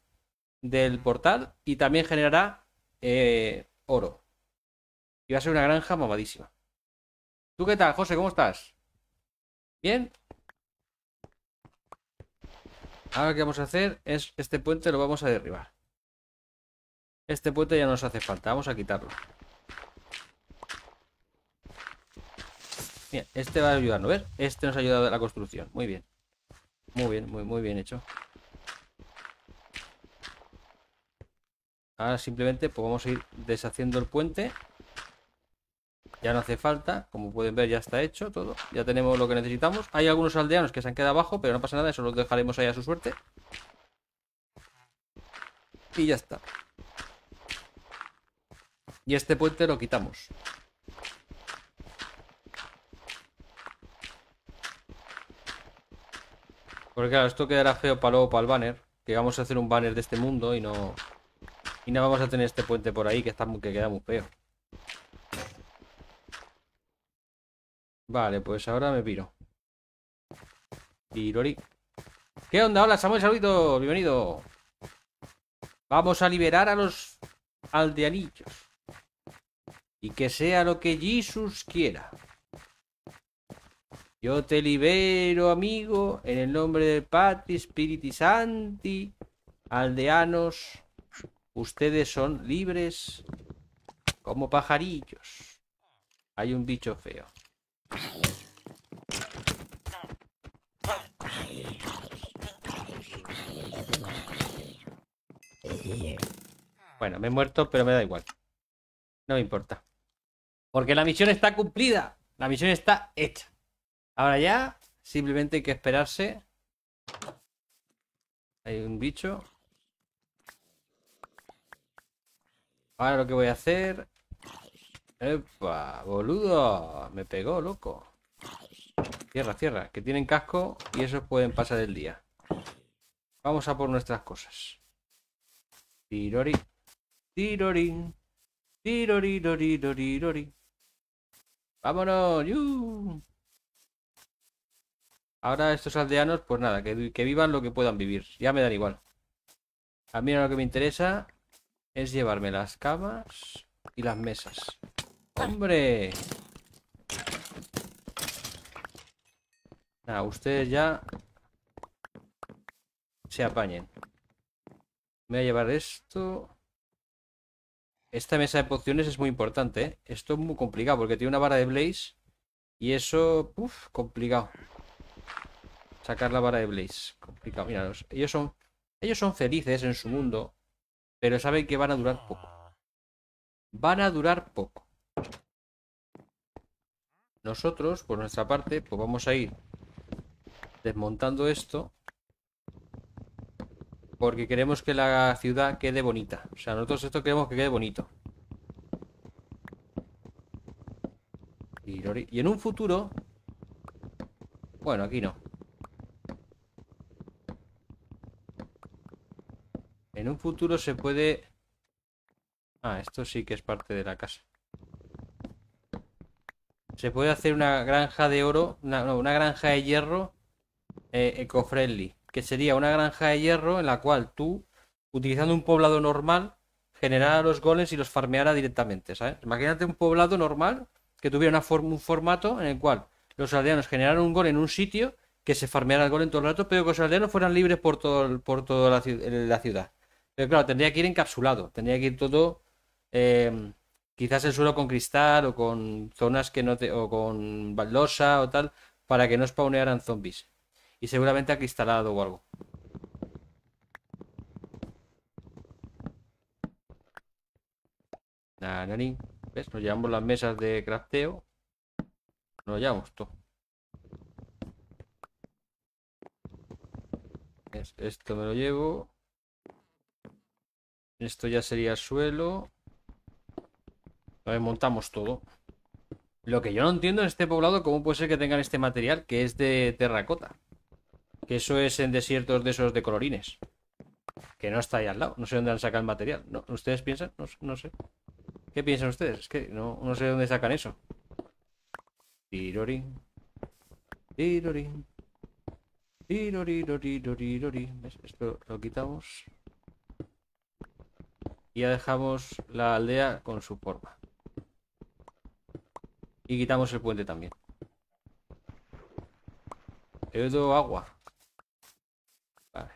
del portal y también generará eh, oro. Y va a ser una granja mamadísima. ¿Tú qué tal, José? ¿Cómo estás? ¿Bien? Ahora que vamos a hacer es este puente lo vamos a derribar. Este puente ya no nos hace falta, vamos a quitarlo. Bien, este va a ayudarnos, ¿ver? Este nos ha ayudado a la construcción, muy bien. Muy bien, muy, muy bien hecho. Ahora simplemente podemos vamos a ir deshaciendo el puente ya no hace falta, como pueden ver ya está hecho todo, ya tenemos lo que necesitamos. Hay algunos aldeanos que se han quedado abajo, pero no pasa nada, eso lo dejaremos ahí a su suerte. Y ya está. Y este puente lo quitamos. Porque claro, esto quedará feo para luego para el banner. Que vamos a hacer un banner de este mundo y no... Y no vamos a tener este puente por ahí que, está, que queda muy feo. Vale, pues ahora me piro. Lori ¿Qué onda? Hola, Samuel Saludito. Bienvenido. Vamos a liberar a los aldeanillos. Y que sea lo que Jesús quiera. Yo te libero, amigo, en el nombre del Patri, Spiriti Santi, aldeanos. Ustedes son libres como pajarillos. Hay un bicho feo. Bueno, me he muerto, pero me da igual. No me importa. Porque la misión está cumplida. La misión está hecha. Ahora ya, simplemente hay que esperarse. Hay un bicho. Ahora lo que voy a hacer Epa, boludo. Me pegó, loco. Cierra, cierra. Que tienen casco y esos pueden pasar el día. Vamos a por nuestras cosas. Tirori. Tirorin. Tirorirorirori. Vámonos. Ahora estos aldeanos, pues nada, que, que, vivan lo que puedan vivir. Ya me dan igual. A mí lo que me interesa es llevarme las camas y las mesas. ¡Hombre! Nada, ustedes ya se apañen. Me voy a llevar esto. Esta mesa de pociones es muy importante, ¿eh? Esto es muy complicado porque tiene una vara de Blaze y eso, uff, complicado. Sacar la vara de Blaze, complicado. Míralos, ellos son, ellos son felices en su mundo, pero saben que van a durar poco. Van a durar poco nosotros, por nuestra parte, pues vamos a ir desmontando esto porque queremos que la ciudad quede bonita. O sea, nosotros esto queremos que quede bonito. Y en un futuro... Bueno, aquí no. En un futuro se puede... Ah, esto sí que es parte de la casa se puede hacer una granja de oro, una, no, una granja de hierro eh, ecofriendly, eco que sería una granja de hierro en la cual tú, utilizando un poblado normal, generara los goles y los farmeara directamente, ¿sabes? Imagínate un poblado normal que tuviera un formato en el cual los aldeanos generaran un gol en un sitio, que se farmeara el gol en todo el rato, pero que los aldeanos fueran libres por todo por toda la, ciudad. Pero claro, tendría que ir encapsulado, tendría que ir todo... Eh, quizás el suelo con cristal o con zonas que no te, o con baldosa o tal, para que no spawnearan zombies. Y seguramente acristalado o algo. Nah, ¿Ves? Nos llevamos las mesas de crafteo. Nos llevamos todo. Esto me lo llevo. Esto ya sería suelo montamos todo. Lo que yo no entiendo en este poblado, ¿cómo puede ser que tengan este material que es de terracota? Que eso es en desiertos de esos de colorines. Que no está ahí al lado. No sé dónde han sacado el material. ¿Ustedes piensan? No, sé. ¿Qué piensan ustedes? Es que no, sé dónde sacan eso. Tirorín. Tirorín. Tirorín, Esto lo quitamos. Y ya dejamos la aldea con su forma. Y quitamos el puente también. Eudo agua. Vale.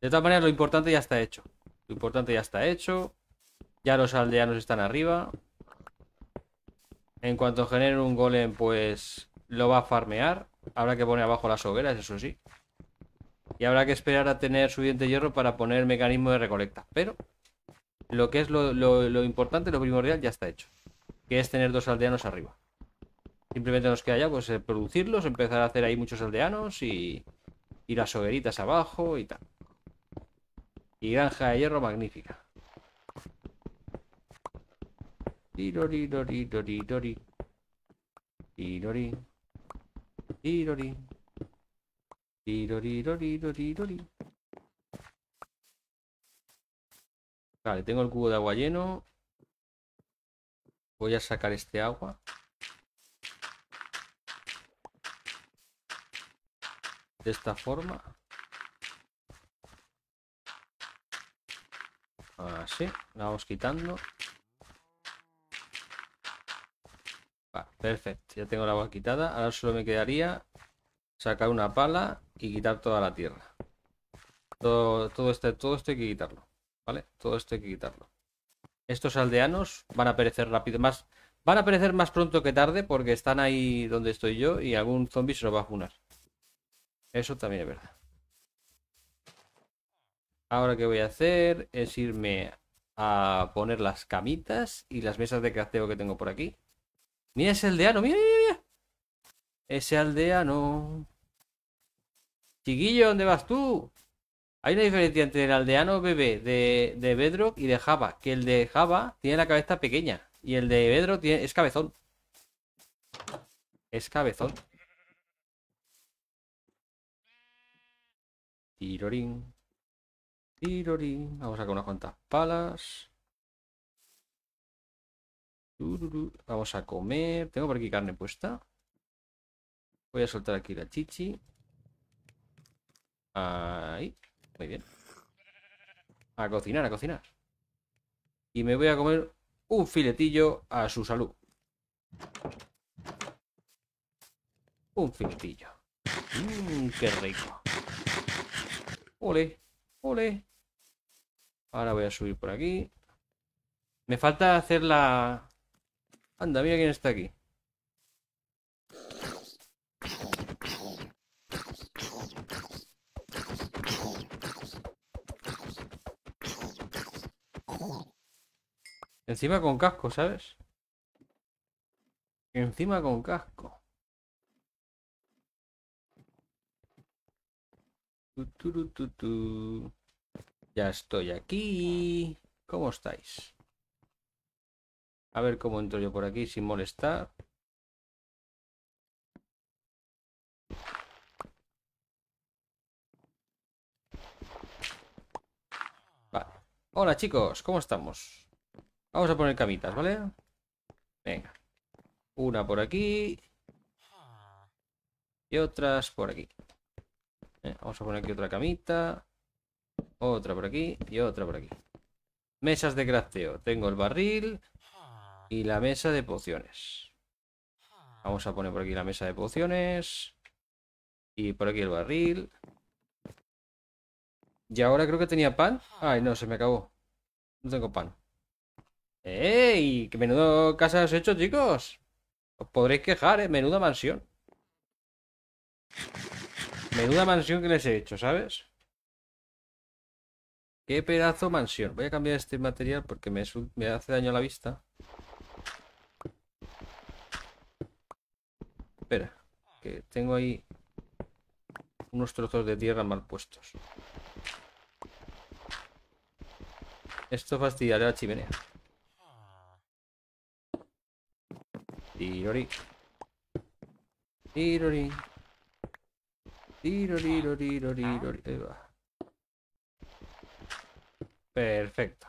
De todas maneras, lo importante ya está hecho. Lo importante ya está hecho. Ya los aldeanos están arriba. En cuanto generen un golem, pues lo va a farmear. Habrá que poner abajo las hogueras, eso sí. Y habrá que esperar a tener suficiente hierro para poner mecanismo de recolecta. Pero lo que es lo, lo, importante, lo primordial, ya está hecho. Que es tener dos aldeanos arriba. Simplemente nos queda ya pues eh, producirlos, empezar a hacer ahí muchos aldeanos y, y las hogueritas abajo y tal. Y granja de hierro magnífica. Vale, tengo el cubo de agua lleno. Voy a sacar este agua. De esta forma. Así, la vamos quitando. perfecto, ya tengo el agua quitada. Ahora solo me quedaría sacar una pala y quitar toda la tierra. Todo, este, todo esto hay que quitarlo. ¿Vale? Todo esto hay que quitarlo. Estos aldeanos van a perecer rápido. van a perecer más pronto que tarde porque están ahí donde estoy yo y algún zombie se los va a funar. Eso también es verdad. Ahora que voy a hacer es irme a poner las camitas y las mesas de crafteo que tengo por aquí. Mira ese aldeano, mira, mira, mira. Ese aldeano. Chiquillo, ¿dónde vas tú? Hay una diferencia entre el aldeano bebé de, Bedrock y de Java, que el de Java tiene la cabeza pequeña y el de Bedrock tiene, es cabezón. Es cabezón. Tirorín. Tirorín. Vamos a sacar unas cuantas palas. Vamos a comer. Tengo por aquí carne puesta. Voy a soltar aquí la chichi. Ahí. Muy bien. A cocinar, a cocinar. Y me voy a comer un filetillo a su salud. Un filetillo. Mmm, qué rico. Ole, ole. Ahora voy a subir por aquí. Me falta hacer la... Anda, mira quién está aquí. Encima con casco, ¿sabes? Encima con casco. ya estoy aquí. ¿Cómo estáis? A ver cómo entro yo por aquí sin molestar. Hola chicos, ¿cómo estamos? Vamos a poner camitas, ¿vale? Venga. Una por aquí. Y otras por aquí. vamos a poner aquí otra camita. Otra por aquí y otra por aquí. Mesas de crafteo. Tengo el barril y la mesa de pociones. Vamos a poner por aquí la mesa de pociones. Y por aquí el barril. Y ahora creo que tenía pan. Ay, no, se me acabó. No tengo pan. ¡Ey! ¡Qué menudo casa has hecho, chicos! Os podréis quejar, ¿eh? Menuda mansión. Menuda mansión que les he hecho, ¿sabes? ¡Qué pedazo mansión! Voy a cambiar este material porque me, hace daño a la vista. Espera, que tengo ahí unos trozos de tierra mal puestos. Esto fastidiará la chimenea. Tirori. Tirori. Tirori, Ahí va. Perfecto.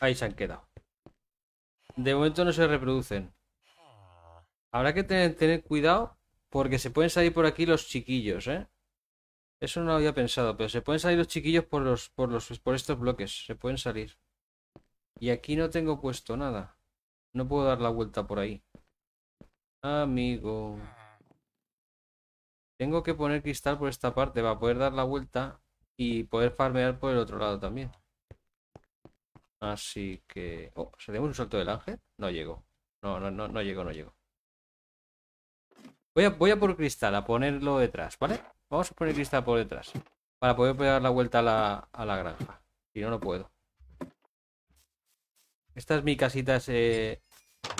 Ahí se han quedado. De momento no se reproducen. Habrá que tener cuidado porque se pueden salir por aquí los chiquillos, ¿eh? Eso no lo había pensado, pero se pueden salir los chiquillos por los, por los, por estos bloques. Se pueden salir. Y aquí no tengo puesto nada. No puedo dar la vuelta por ahí. Amigo. Tengo que poner cristal por esta parte para poder dar la vuelta y poder farmear por el otro lado también. Así que... Oh, ¿salimos un salto del ángel? No llego. No, no, no, no llego, no llego. Voy a, voy a por cristal, a ponerlo detrás, ¿vale? Vamos a poner cristal por detrás. Para poder dar la vuelta a la, granja. Si no, no puedo. Esta es mi casita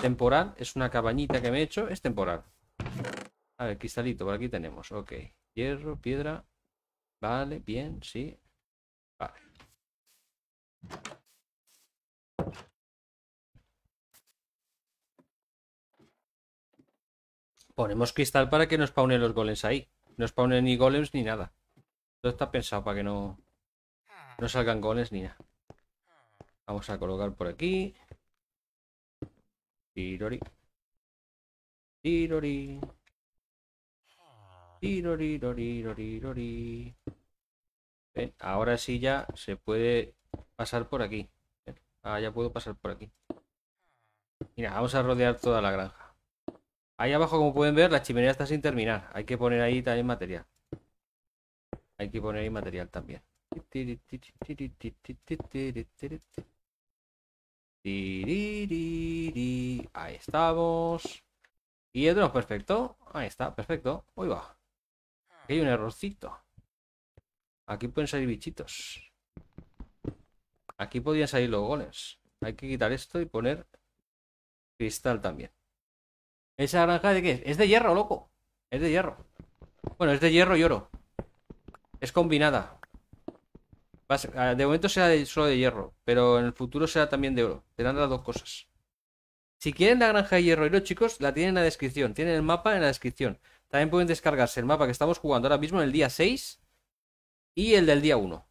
temporal. Es una cabañita que me he hecho. Es temporal. A ver, cristalito, por aquí tenemos. Ok. Hierro, piedra. Vale, bien, sí. Vale. Ponemos cristal para que nos paunen los golems ahí. No spawnen ni golems ni nada. Todo está pensado para que no, no salgan golems ni nada. Vamos a colocar por aquí. Tirori. Tirori. Tirori, ahora sí ya se puede pasar por aquí. ya puedo pasar por aquí. Mira, vamos a rodear toda la granja. Ahí abajo, como pueden ver, la chimenea está sin terminar. Hay que poner ahí también material. Hay que poner ahí material también. Ahí estamos. Y el perfecto. Ahí está, perfecto. Uy, va. Aquí hay un errorcito. Aquí pueden salir bichitos. Aquí podrían salir los goles. Hay que quitar esto y poner cristal también. ¿Esa granja de qué es? de hierro, loco. Es de hierro. Bueno, es de hierro y oro. Es combinada. Ah, de momento será solo de hierro, pero en el futuro será también de oro. Serán las dos cosas. Si quieren la granja de hierro y oro, chicos, la tienen en la descripción. Tienen el mapa en la descripción. También pueden descargarse el mapa que estamos jugando ahora mismo en el día 6 y el del día 1.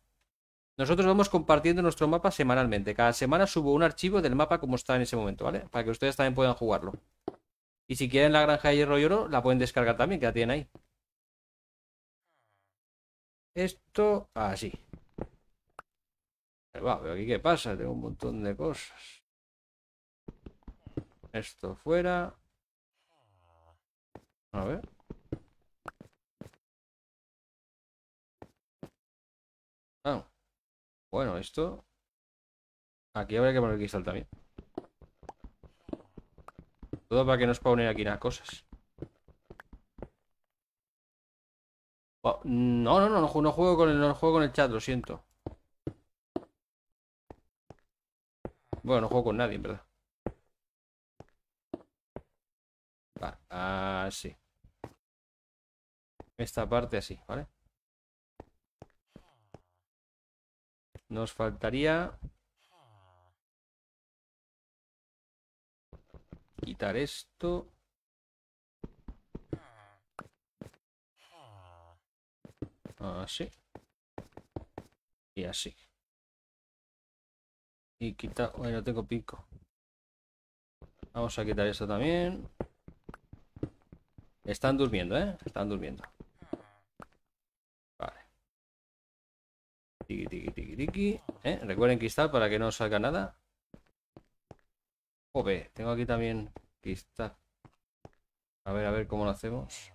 Nosotros vamos compartiendo nuestro mapa semanalmente. Cada semana subo un archivo del mapa como está en ese momento, ¿vale? Para que ustedes también puedan jugarlo. Y si quieren la granja de hierro y oro, la pueden descargar también, que la tienen ahí. Esto así. aquí qué pasa, tengo un montón de cosas. Esto fuera. A ver. Ah, bueno, esto... Aquí habría que poner cristal también. Todo para que nos spawnen aquí nada. cosas. No, no, no, no, juego con el, juego con el chat, lo siento. Bueno, no juego con nadie, en verdad. así. Esta parte así, ¿vale? Nos faltaría Quitar esto. Así. Y así. Y quita... Bueno, tengo pico. Vamos a quitar esto también. Están durmiendo, ¿eh? Están durmiendo. Vale. Tiki, tiki, tiki, tiki. ¿Eh? Recuerden está para que no salga nada. Jope, tengo aquí también está A ver, a ver cómo lo hacemos.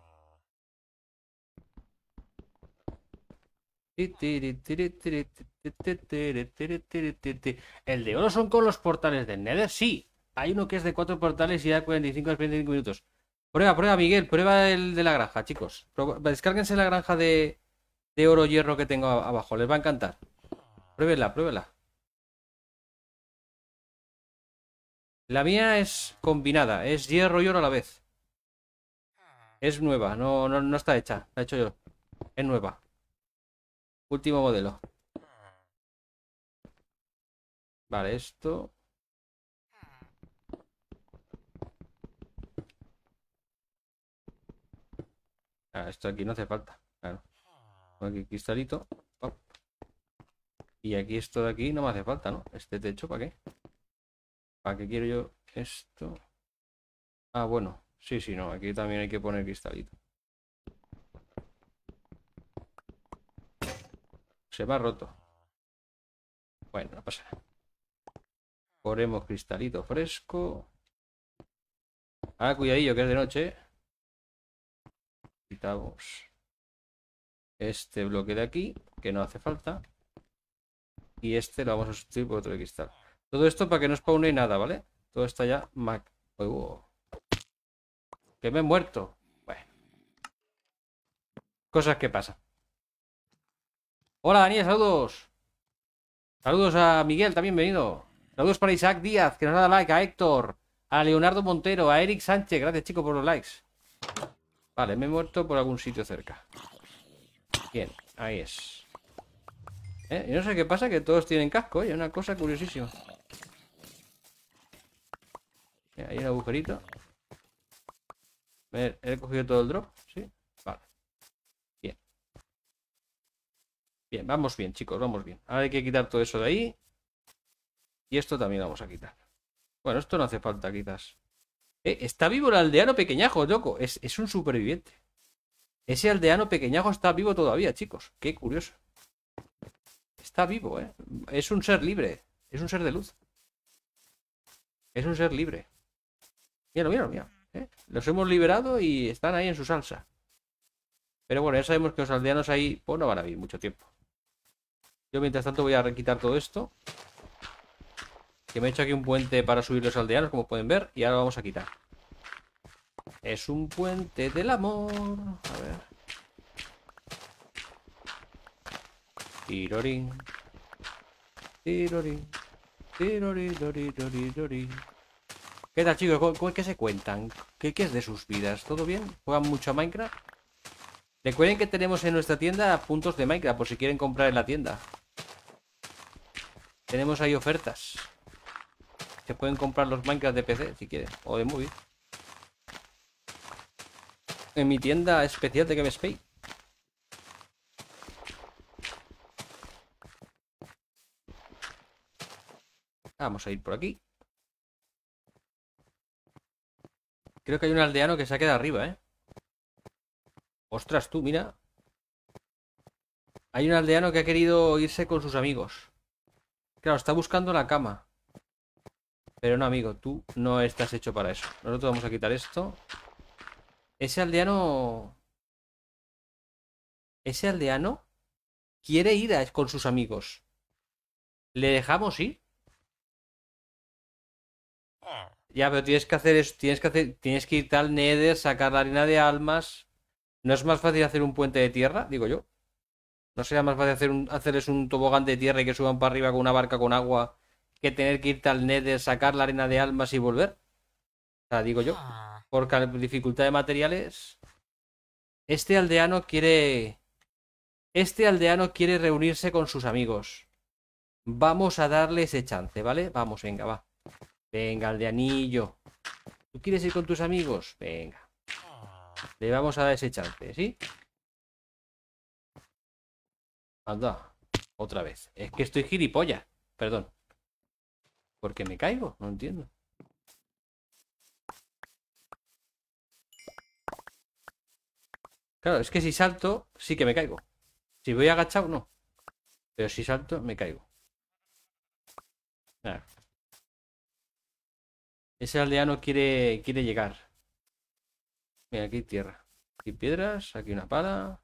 El de oro son con los portales del Nether, sí. Hay uno que es de cuatro portales y da 45 a 25 minutos. Prueba, prueba, Miguel, prueba el de la granja, chicos. Descárguense la granja de, de oro hierro que tengo abajo, les va a encantar. Pruébenla, pruébenla. La mía es combinada, es hierro y oro a la vez. Es nueva, no, no, no está hecha, la he hecho yo. Es nueva. Último modelo. Vale, esto. Ah, esto aquí no hace falta. Claro. Aquí cristalito. Y aquí esto de aquí no me hace falta, ¿no? Este techo, ¿para qué? ¿Para qué quiero yo esto? Ah, bueno. Sí, sí, no. Aquí también hay que poner cristalito. Se va ha roto. Bueno, no pasa nada. Ponemos cristalito fresco. Ah, cuidadillo, que es de noche. ¿eh? Quitamos este bloque de aquí, que no hace falta. Y este lo vamos a sustituir por otro cristal. Todo esto para que no y nada, ¿vale? Todo está ya mac. Pues, que me he muerto. Bueno. Cosas que pasan. Hola, Daniel, saludos. Saludos a Miguel, también bienvenido. Saludos para Isaac Díaz, que nos da like, a Héctor, a Leonardo Montero, a Eric Sánchez. Gracias, chicos, por los likes. Vale, me he muerto por algún sitio cerca. Bien, ahí es. ¿Eh? no sé qué pasa, que todos tienen casco, oye, eh, una cosa curiosísima. Ahí un agujerito. A ver, ¿he cogido todo el drop? Sí. Vale. Bien. Bien, vamos bien, chicos, vamos bien. Ahora hay que quitar todo eso de ahí. Y esto también vamos a quitar. Bueno, esto no hace falta, quizás. Eh, está vivo el aldeano pequeñajo, loco. Es, es un superviviente. Ese aldeano pequeñajo está vivo todavía, chicos. Qué curioso. Está vivo, ¿eh? Es un ser libre. Es un ser de luz. Es un ser libre mira, mira. ¿eh? Los hemos liberado y están ahí en su salsa. Pero bueno, ya sabemos que los aldeanos ahí pues, no van a vivir mucho tiempo. Yo mientras tanto voy a requitar todo esto. Que me he hecho aquí un puente para subir los aldeanos, como pueden ver. Y ahora lo vamos a quitar. Es un puente del amor. A ver. Tirorín. Tirorín. Tirorín, ¿Qué tal chicos? ¿Qué, se cuentan? ¿Qué, es de sus vidas? ¿Todo bien? ¿Juegan mucho a Minecraft? Recuerden que tenemos en nuestra tienda puntos de Minecraft por si quieren comprar en la tienda. Tenemos ahí ofertas. Se pueden comprar los Minecraft de PC si quieren, o de móvil. En mi tienda especial de GameSpace. Vamos a ir por aquí. Creo que hay un aldeano que se ha quedado arriba, ¿eh? Ostras, tú, mira. Hay un aldeano que ha querido irse con sus amigos. Claro, está buscando la cama. Pero no, amigo, tú no estás hecho para eso. Nosotros vamos a quitar esto. Ese aldeano... Ese aldeano quiere ir a... con sus amigos. ¿Le dejamos ir? Ya, pero tienes que hacer eso, tienes que hacer, tienes que ir tal Nether, sacar la arena de almas. ¿No es más fácil hacer un puente de tierra? Digo yo. ¿No será más fácil hacer hacerles un tobogán de tierra y que suban para arriba con una barca con agua que tener que ir tal Nether, sacar la arena de almas y volver? O sea, digo yo. Ah. Por dificultad de materiales. Este aldeano quiere. Este aldeano quiere reunirse con sus amigos. Vamos a darle ese chance, ¿vale? Vamos, venga, va. Venga, el de anillo. ¿Tú quieres ir con tus amigos? Venga. Le vamos a dar ese chance, ¿sí? Anda. Otra vez. Es que estoy gilipollas. Perdón. ¿Por qué me caigo? No entiendo. Claro, es que si salto, sí que me caigo. Si voy agachado, no. Pero si salto, me caigo. Ese aldeano quiere, quiere llegar. Mira, aquí tierra. Aquí piedras, aquí una pala.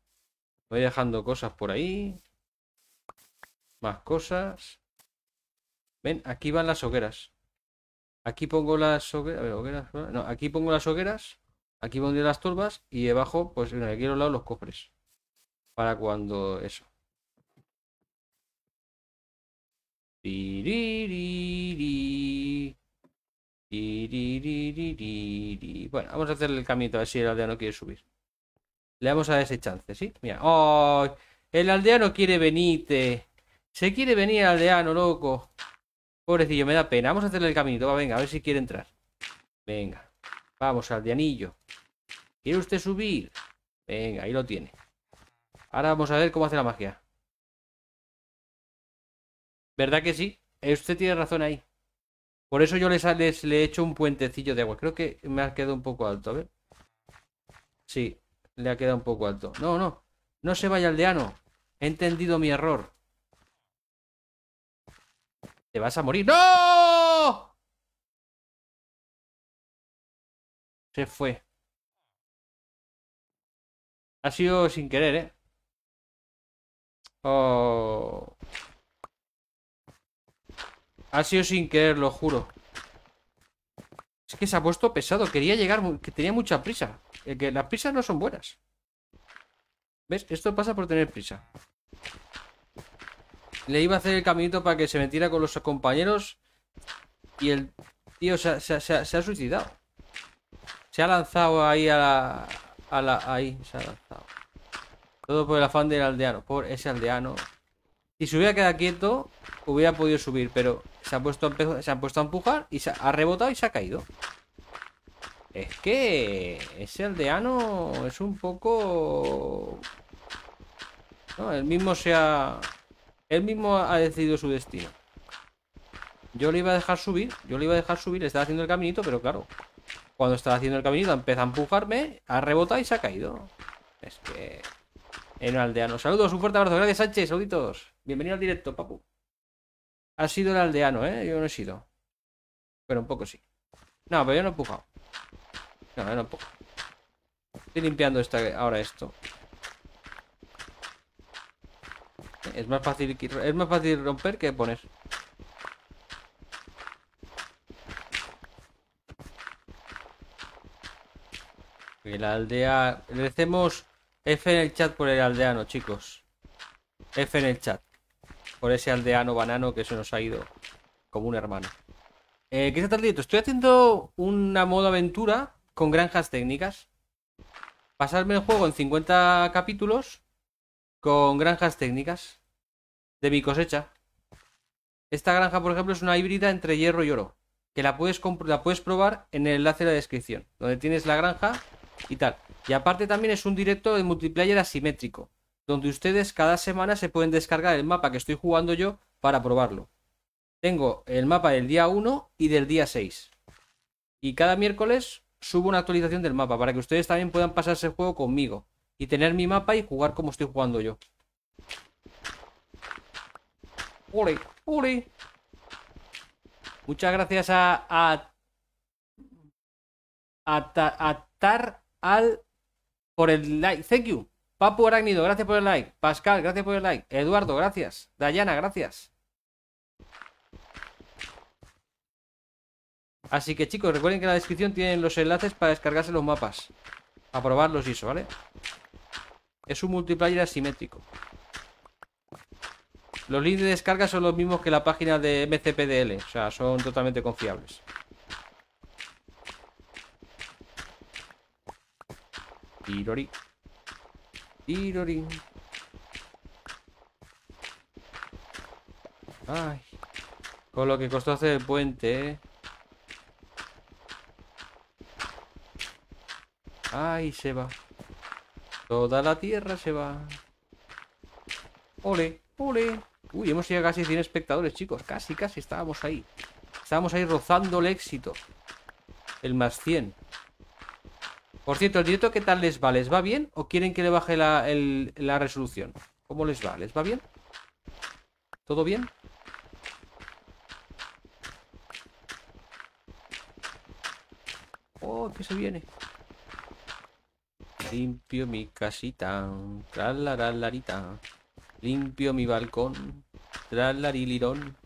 Voy dejando cosas por ahí. Más cosas. Ven, aquí van las hogueras. Aquí pongo las hogueras. hogueras. No, aquí pongo las hogueras. Aquí pondré las turbas. Y debajo, pues aquí a los los cofres. Para cuando eso. Di, bueno, vamos a hacerle el caminito a ver si el aldeano quiere subir. Le vamos a dar ese chance, ¿sí? Mira. ¡Oh! El aldeano quiere venirte. Se quiere venir el aldeano, loco. Pobrecillo, me da pena. Vamos a hacerle el caminito. Va, venga, a ver si quiere entrar. Venga. Vamos, aldeanillo. ¿Quiere usted subir? Venga, ahí lo tiene. Ahora vamos a ver cómo hace la magia. ¿Verdad que sí? Eh, usted tiene razón ahí. Por eso yo les, le he hecho un puentecillo de agua. Creo que me ha quedado un poco alto, a ver. Sí, le ha quedado un poco alto. No, no, no se vaya aldeano. He entendido mi error. Te vas a morir. ¡No! Se fue. Ha sido sin querer, ¿eh? Oh... Ha sido sin querer, lo juro. Es que se ha puesto pesado. Quería llegar, que tenía mucha prisa. que las prisas no son buenas. ¿Ves? Esto pasa por tener prisa. Le iba a hacer el caminito para que se metiera con los compañeros. Y el tío se, ha suicidado. Se ha lanzado ahí a a la... Ahí, se ha lanzado. Todo por el afán del aldeano. Por ese aldeano. Si se hubiera quedado quieto, hubiera podido subir, pero se ha puesto a, se ha puesto a empujar y se ha rebotado y se ha caído. Es que ese aldeano es un poco... No, él mismo se ha... Él mismo ha decidido su destino. Yo le iba a dejar subir, yo le iba a dejar subir, estaba haciendo el caminito, pero claro, cuando estaba haciendo el caminito empieza a empujarme, ha rebotado y se ha caído. Es que en Aldeano. Saludos, un fuerte abrazo. Gracias, Sánchez. Saluditos. Bienvenido al directo, papu. Ha sido el aldeano, ¿eh? Yo no he sido. Pero un poco sí. No, pero yo no he empujado. No, yo no he Estoy limpiando esta, ahora esto. Es más fácil es más fácil romper que poner. Y la aldea... Le F en el chat por el aldeano, chicos. F en el chat. Por ese aldeano banano que se nos ha ido como un hermano. Eh, ¿Qué tal, Estoy haciendo una modo aventura con granjas técnicas. Pasarme el juego en 50 capítulos con granjas técnicas de mi cosecha. Esta granja, por ejemplo, es una híbrida entre hierro y oro. Que la puedes, la puedes probar en el enlace de la descripción. Donde tienes la granja y tal. Y aparte también es un directo de multiplayer asimétrico, donde ustedes cada semana se pueden descargar el mapa que estoy jugando yo para probarlo. Tengo el mapa del día 1 y del día 6. Y cada miércoles subo una actualización del mapa para que ustedes también puedan pasarse el juego conmigo y tener mi mapa y jugar como estoy jugando yo. Muchas gracias a... a, a, a, a tar al por el like. Thank you. Papu Arácnido, gracias por el like. Pascal, gracias por el like. Eduardo, gracias. Dayana, gracias. Así que chicos, recuerden que en la descripción tienen los enlaces para descargarse los mapas. A probarlos y eso, ¿vale? Es un multiplayer asimétrico. Los links de descarga son los mismos que la página de MCPDL, o sea, son totalmente confiables. Tirori. Tirori. Ay. Con lo que costó hacer el puente, ¿eh? Ay, se va. Toda la tierra se va. Ole, ole. Uy, hemos llegado a casi 100 espectadores, chicos. Casi, casi estábamos ahí. Estábamos ahí rozando el éxito. El más 100. Por cierto, ¿el directo qué tal les va? ¿Les va bien o quieren que le baje la, resolución? ¿Cómo les va? ¿Les va bien? ¿Todo bien? Oh, que se viene. Limpio mi casita, Tralaralarita. Limpio mi balcón, tralarilirón.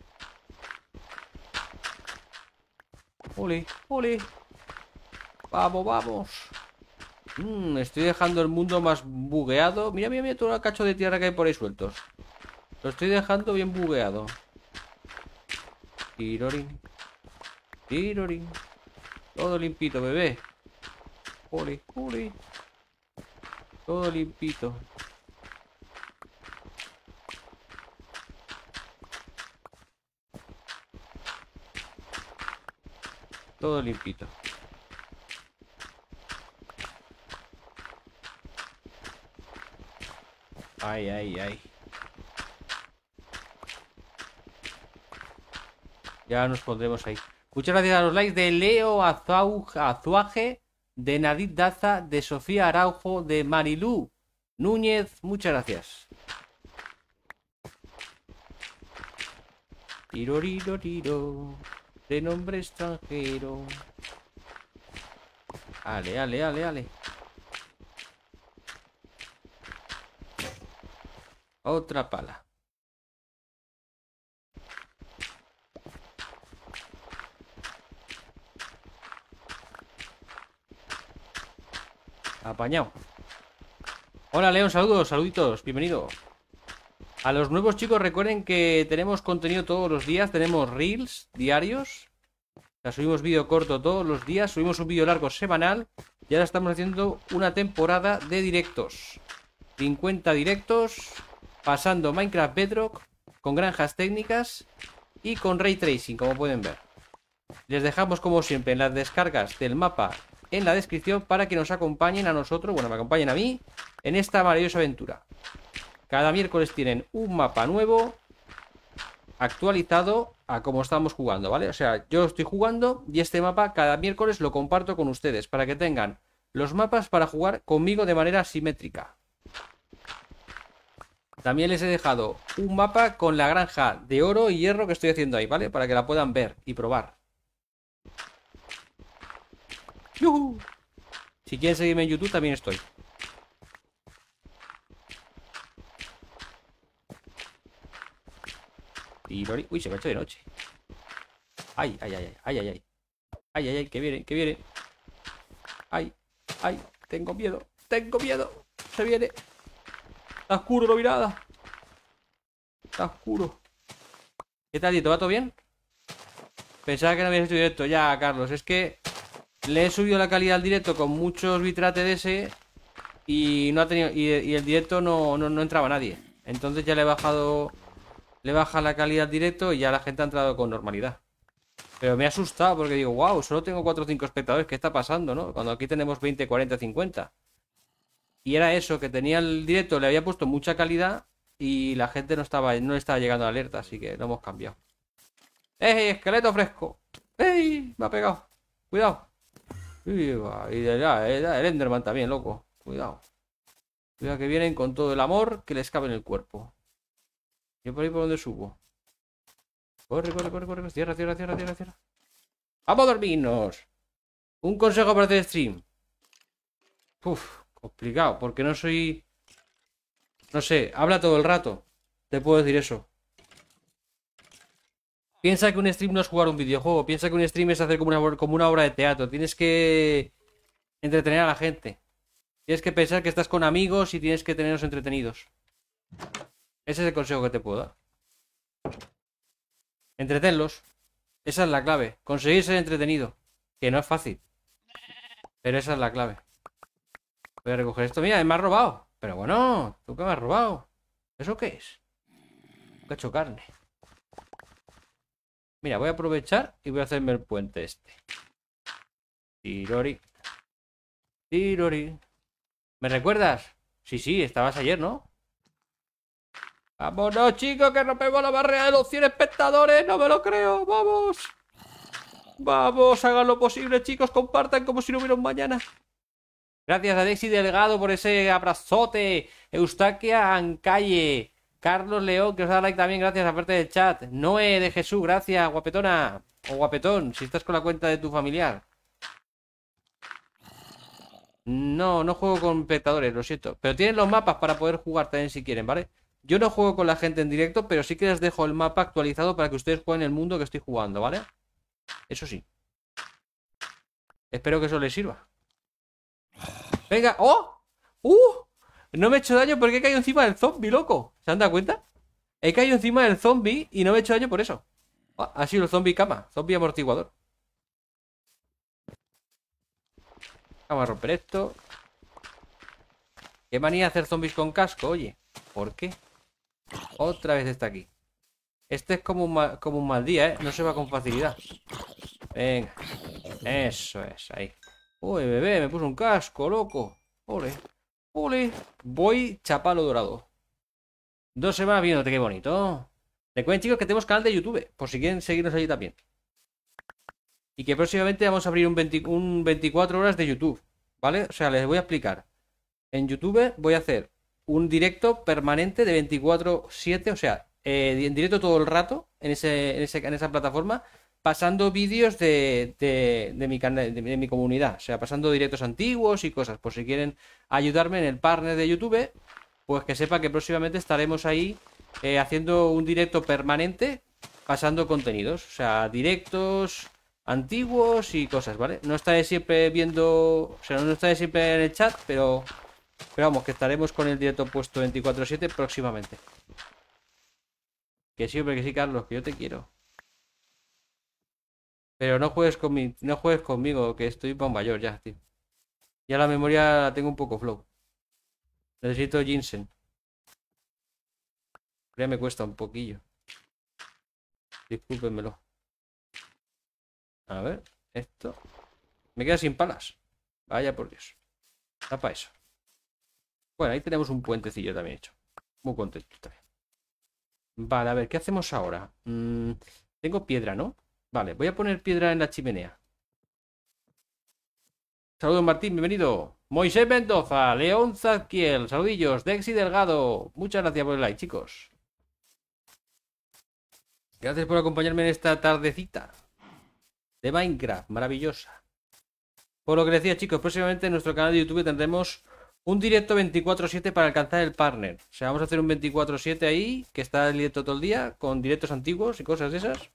Ole, ole. Vamos, vamos. Mm, estoy dejando el mundo más bugueado. Mira, mira, mira todo el cacho de tierra que hay por ahí sueltos. Lo estoy dejando bien bugueado. Tirorín. Tirorín. Todo limpito, bebé. Uri, uri. Todo limpito. Todo limpito. Ay, ay, ay. Ya nos pondremos ahí. Muchas gracias a los likes de Leo Azuaje, de Nadit Daza, de Sofía Araujo, de Marilú Núñez. Muchas gracias. Tiro, tiro, tiro. De nombre extranjero. Ale, ale, ale, ale. Otra pala. Apañado. Hola León, saludos, saluditos, bienvenido. A los nuevos chicos recuerden que tenemos contenido todos los días, tenemos reels diarios. subimos vídeo corto todos los días, subimos un vídeo largo semanal y ahora estamos haciendo una temporada de directos. 50 directos pasando Minecraft Bedrock con granjas técnicas y con Ray Tracing, como pueden ver. Les dejamos como siempre en las descargas del mapa en la descripción para que nos acompañen a nosotros, bueno, me acompañen a mí, en esta maravillosa aventura. Cada miércoles tienen un mapa nuevo actualizado a cómo estamos jugando, ¿vale? O sea, yo estoy jugando y este mapa cada miércoles lo comparto con ustedes para que tengan los mapas para jugar conmigo de manera simétrica. También les he dejado un mapa con la granja de oro y hierro que estoy haciendo ahí, ¿vale? Para que la puedan ver y probar. Si quieren seguirme en YouTube también estoy. Uy, se me ha hecho de noche. Ay, ay, ay, ay, ay, ay. Ay, ay, ay, que viene, que viene. Ay, ay, tengo miedo, tengo miedo. Se viene. Está oscuro la mirada. Está oscuro. ¿Qué tal, Tito? ¿Va todo bien? Pensaba que no habías hecho directo. Ya, Carlos, es que le he subido la calidad al directo con muchos bitrates de ese y no ha tenido y, el directo no, no, no, entraba nadie. Entonces ya le he bajado le baja la calidad al directo y ya la gente ha entrado con normalidad. Pero me ha asustado porque digo, wow, solo tengo 4 o 5 espectadores, ¿qué está pasando, no? Cuando aquí tenemos 20, 40, 50. Y era eso, que tenía el directo, le había puesto mucha calidad y la gente no estaba, no estaba llegando a alerta, así que lo hemos cambiado. ¡Ey, esqueleto fresco! ¡Ey! Me ha pegado. Cuidado. Y, de el eh, Enderman también, loco. Cuidado. Cuidado que vienen con todo el amor que les cabe en el cuerpo. Yo por ahí por donde subo. Corre, corre, corre, corre. Cierra, cierra, cierra, cierra, cierra. ¡Vamos a dormirnos! Un consejo para hacer stream. Uf, Complicado, porque no soy... No sé, habla todo el rato. Te puedo decir eso. Piensa que un stream no es jugar un videojuego. Piensa que un stream es hacer como una, como una obra de teatro. Tienes que entretener a la gente. Tienes que pensar que estás con amigos y tienes que tenerlos entretenidos. Ese es el consejo que te puedo dar. Entretenlos. Esa es la clave. Conseguir ser entretenido. Que no es fácil. Pero esa es la clave. Voy a recoger esto. Mira, me has robado. Pero bueno, tú qué me has robado. ¿Eso qué es? Un cacho carne. Mira, voy a aprovechar y voy a hacerme el puente este. Tirori. Tirori. ¿Me recuerdas? Sí, sí, estabas ayer, ¿no? Vámonos, chicos, que rompemos la barrera de los 100 espectadores. No me lo creo. Vamos. Vamos, hagan lo posible, chicos. Compartan como si no hubiera un mañana. Gracias a Dexi Delgado por ese abrazote. Eustaquia Ancalle. Carlos León, que os da like también, gracias, parte del chat. Noé de Jesús, gracias, guapetona. O guapetón, si estás con la cuenta de tu familiar. No, no juego con espectadores, lo siento. Pero tienen los mapas para poder jugar también si quieren, ¿vale? Yo no juego con la gente en directo, pero sí que les dejo el mapa actualizado para que ustedes jueguen el mundo que estoy jugando, ¿vale? Eso sí. Espero que eso les sirva. Venga, ¡oh! ¡Uh! No me he hecho daño porque he caído encima del zombie, loco. ¿Se han dado cuenta? He caído encima del zombie y no me he hecho daño por eso. Ah, ha sido el zombie cama, zombie amortiguador. Vamos a romper esto. Qué manía hacer zombies con casco, oye. ¿Por qué? Otra vez está aquí. Este es como un, como un mal día, ¿eh? No se va con facilidad. Venga. Eso es, ahí. Uy, bebé, me puso un casco, loco. Ole, ole. Voy chapalo dorado. Dos semanas viéndote, qué bonito. Recuerden, chicos, que tenemos canal de YouTube, por si quieren seguirnos allí también. Y que próximamente vamos a abrir un, 24 horas de YouTube, ¿vale? O sea, les voy a explicar. En YouTube voy a hacer un directo permanente de 24-7, o sea, eh, en directo todo el rato en, ese, en, ese, en esa plataforma pasando vídeos de, mi canal, de, mi comunidad, o sea, pasando directos antiguos y cosas. Por si quieren ayudarme en el partner de YouTube, pues que sepa que próximamente estaremos ahí eh, haciendo un directo permanente, pasando contenidos, o sea, directos antiguos y cosas, ¿vale? No estaré siempre viendo, o sea, no estaré siempre en el chat, pero, pero vamos, que estaremos con el directo puesto 24/7 próximamente. Que sí, que sí, Carlos, que yo te quiero. Pero no juegues, no juegues conmigo, que estoy para mayor ya, tío. Ya la memoria la tengo un poco flow. Necesito ginseng. Ya me cuesta un poquillo. Discúlpenmelo. A ver, esto. Me queda sin palas. Vaya por Dios. Tapa eso. Bueno, ahí tenemos un puentecillo también hecho. Muy contento Vale, a ver, ¿qué hacemos ahora? Mm, tengo piedra, ¿no? Vale, voy a poner piedra en la chimenea. Saludos Martín, bienvenido. Moisés Mendoza, León Zadkiel, saludillos, Dexy Delgado. Muchas gracias por el like, chicos. Gracias por acompañarme en esta tardecita de Minecraft, maravillosa. Por lo que decía, chicos, próximamente en nuestro canal de YouTube tendremos un directo 24-7 para alcanzar el partner. O sea, vamos a hacer un 24-7 ahí, que está el directo todo el día, con directos antiguos y cosas de esas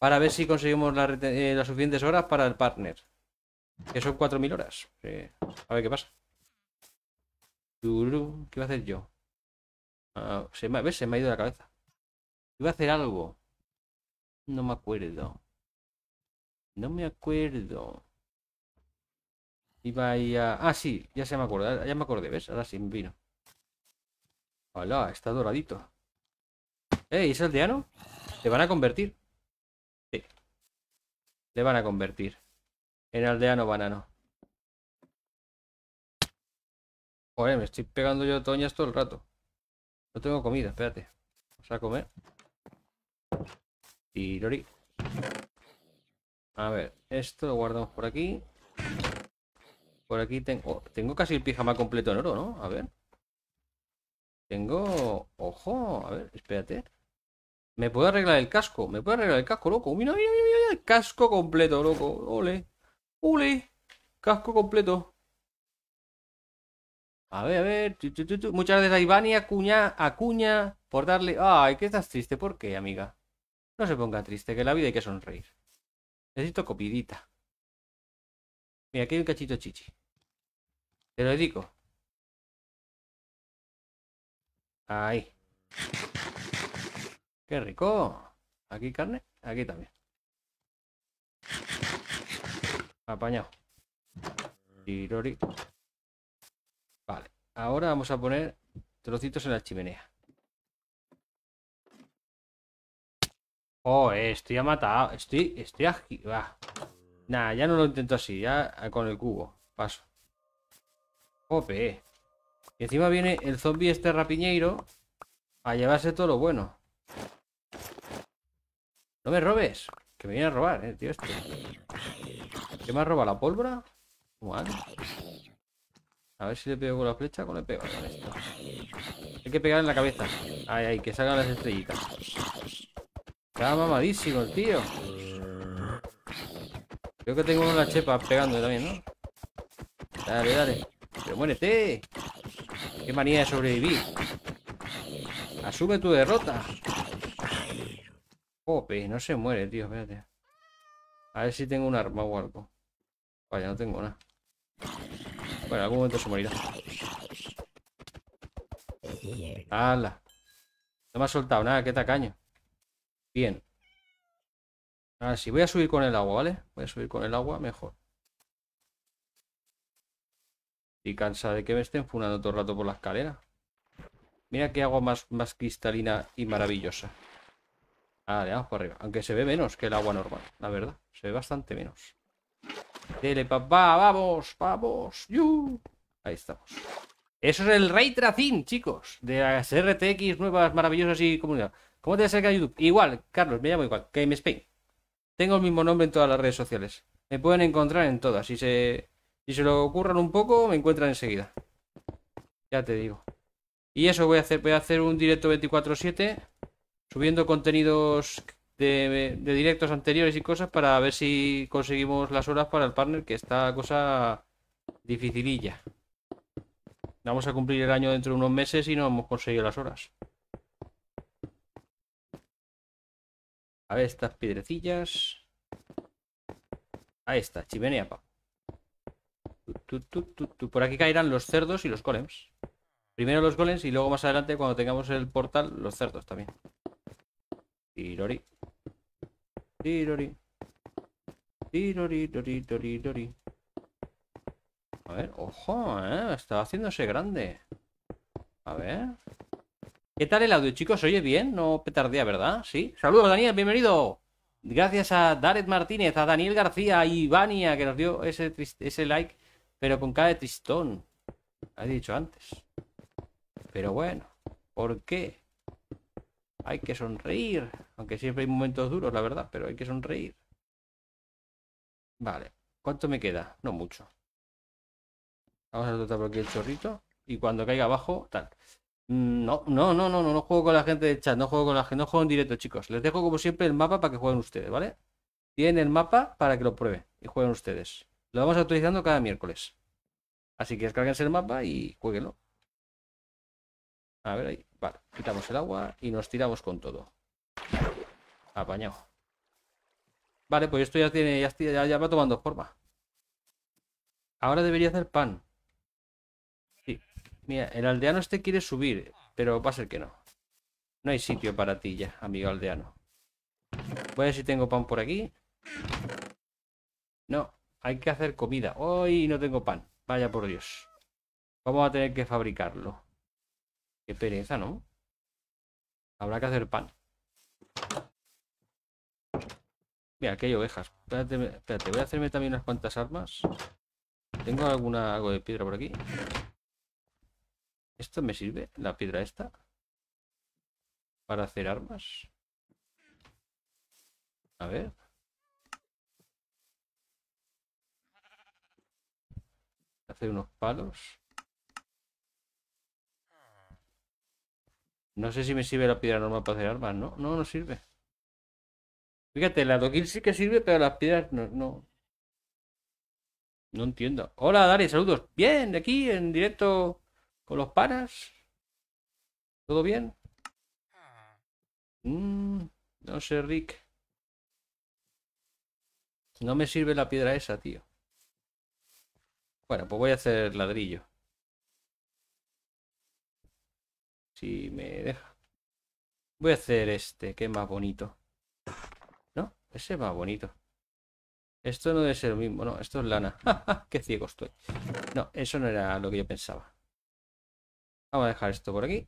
para ver si conseguimos eh, las suficientes horas para el partner. Que son 4.000 horas. a ver qué pasa. ¿Qué iba a hacer yo? Ah, se me, Se me ha ido la cabeza. Iba a hacer algo. No me acuerdo. No me acuerdo. Iba a ir a... Ah, sí, ya se me acordó. Ya me acordé, ¿ves? Ahora sí me vino. Hola, está doradito. ¿Eh? es aldeano? Te van a convertir. Le van a convertir en aldeano banano. Joder, me estoy pegando yo toñas todo el rato. No tengo comida, espérate. Vamos a comer. Tirori. A ver, esto lo guardamos por aquí. Por aquí tengo... Oh, tengo casi el pijama completo en oro, ¿no? A ver. Tengo... Ojo, a ver, espérate. ¿Me puedo arreglar el casco? ¿Me puedo arreglar el casco, loco? Mira, mira, mira, el casco completo, loco. Ole. Ole. Casco completo. A ver, a ver. Muchas gracias a Ivani, Acuña, Acuña, por darle... Ay, ¿Qué estás triste. ¿Por qué, amiga? No se ponga triste, que en la vida hay que sonreír. Necesito copidita. Mira, aquí hay un cachito chichi. Te lo dedico. Ahí. ¡Qué rico! Aquí carne, aquí también. Apañado. Tirori. Vale. Ahora vamos a poner trocitos en la chimenea. Oh, eh, estoy matado. Estoy, estoy aquí. Va. Nah, ya no lo intento así. Ya con el cubo. Paso. Jope. Y encima viene el zombie este rapiñeiro a llevarse todo lo bueno. No me robes. Que me viene a robar, eh, tío. Este. ¿Qué me ha robado? ¿La pólvora? ¿Cómo A ver si le pego con la flecha. o le pego? Con esto. Hay que pegar en la cabeza. Ay, ay, que salgan las estrellitas. Está mamadísimo el tío. Creo que tengo una chepa pegando también, ¿no? Dale, dale. Pero muérete. Qué manía de sobrevivir. Asume tu derrota no se muere, tío, espérate. A ver si tengo un arma o algo. Vaya, no tengo nada. Bueno, en algún momento se morirá. ¡Hala! No me ha soltado nada, qué tacaño. Bien. Ahora sí, voy a subir con el agua, ¿vale? Voy a subir con el agua, mejor. Y cansa de que me estén funando todo el rato por la escalera. Mira qué agua más, más cristalina y maravillosa. Ah, arriba. Aunque se ve menos que el agua normal, la verdad. Se ve bastante menos. Dele, papá, vamos, vamos. ¡You! Ahí estamos. Eso es el rey Tracing, chicos. De las RTX nuevas, maravillosas y comunidad. ¿Cómo te acerca YouTube? Igual, Carlos, me llamo igual. Game Spain. Tengo el mismo nombre en todas las redes sociales. Me pueden encontrar en todas. Si se, si se lo ocurran un poco, me encuentran enseguida. Ya te digo. Y eso voy a hacer. Voy a hacer un directo 24-7 subiendo contenidos de, directos anteriores y cosas para ver si conseguimos las horas para el partner, que está cosa dificililla. Vamos a cumplir el año dentro de unos meses y no hemos conseguido las horas. A ver estas piedrecillas. Ahí está, chimenea, Por aquí caerán los cerdos y los golems. Primero los golems y luego más adelante cuando tengamos el portal los cerdos también. Tirori. Tirori. Tirori, tori, A ver, ojo, ¿eh? Está haciéndose grande. A ver. ¿Qué tal el audio, chicos? ¿Oye bien? No petardía, ¿verdad? Sí. Saludos, Daniel, bienvenido. Gracias a Dared Martínez, a Daniel García, y Ivania, que nos dio ese, ese like, pero con cada tristón. Ha dicho antes. Pero bueno, ¿por qué? Hay que sonreír. Aunque siempre hay momentos duros, la verdad, pero hay que sonreír. Vale. ¿Cuánto me queda? No mucho. Vamos a tratar por aquí el chorrito. Y cuando caiga abajo, tal. Mm, no, no, no, no, no, no juego con la gente de chat, no juego con la gente, no juego en directo, chicos. Les dejo como siempre el mapa para que jueguen ustedes, ¿vale? Tienen el mapa para que lo prueben y jueguen ustedes. Lo vamos actualizando cada miércoles. Así que descarguense el mapa y jueguenlo. A ver ahí. Vale, quitamos el agua y nos tiramos con todo. Apañado. Vale, pues esto ya tiene, ya, va tomando forma. Ahora debería hacer pan. Sí. Mira, el aldeano este quiere subir, pero va a ser que no. No hay sitio para ti ya, amigo aldeano. Voy a ver si tengo pan por aquí. No, hay que hacer comida. Hoy no tengo pan. Vaya por Dios. Vamos a tener que fabricarlo. Qué pereza, ¿no? Habrá que hacer pan. Mira, aquí hay ovejas. Espérate, espérate, voy a hacerme también unas cuantas armas. ¿Tengo alguna algo de piedra por aquí? ¿Esto me sirve? ¿La piedra esta? ¿Para hacer armas? A ver. Hacer unos palos. No sé si me sirve la piedra normal para hacer armas. No, no, no sirve. Fíjate, la doquil sí que sirve, pero las piedras no, no. No entiendo. Hola, Dari, saludos. Bien, de aquí en directo con los panas. ¿Todo bien? Ah. Mm, no sé, Rick. No me sirve la piedra esa, tío. Bueno, pues voy a hacer ladrillo. Si me deja. Voy a hacer este, que más bonito. ¿No? Ese es más bonito. Esto no debe ser lo mismo, no, esto es lana. ¡Qué ciego estoy! No, eso no era lo que yo pensaba. Vamos a dejar esto por aquí.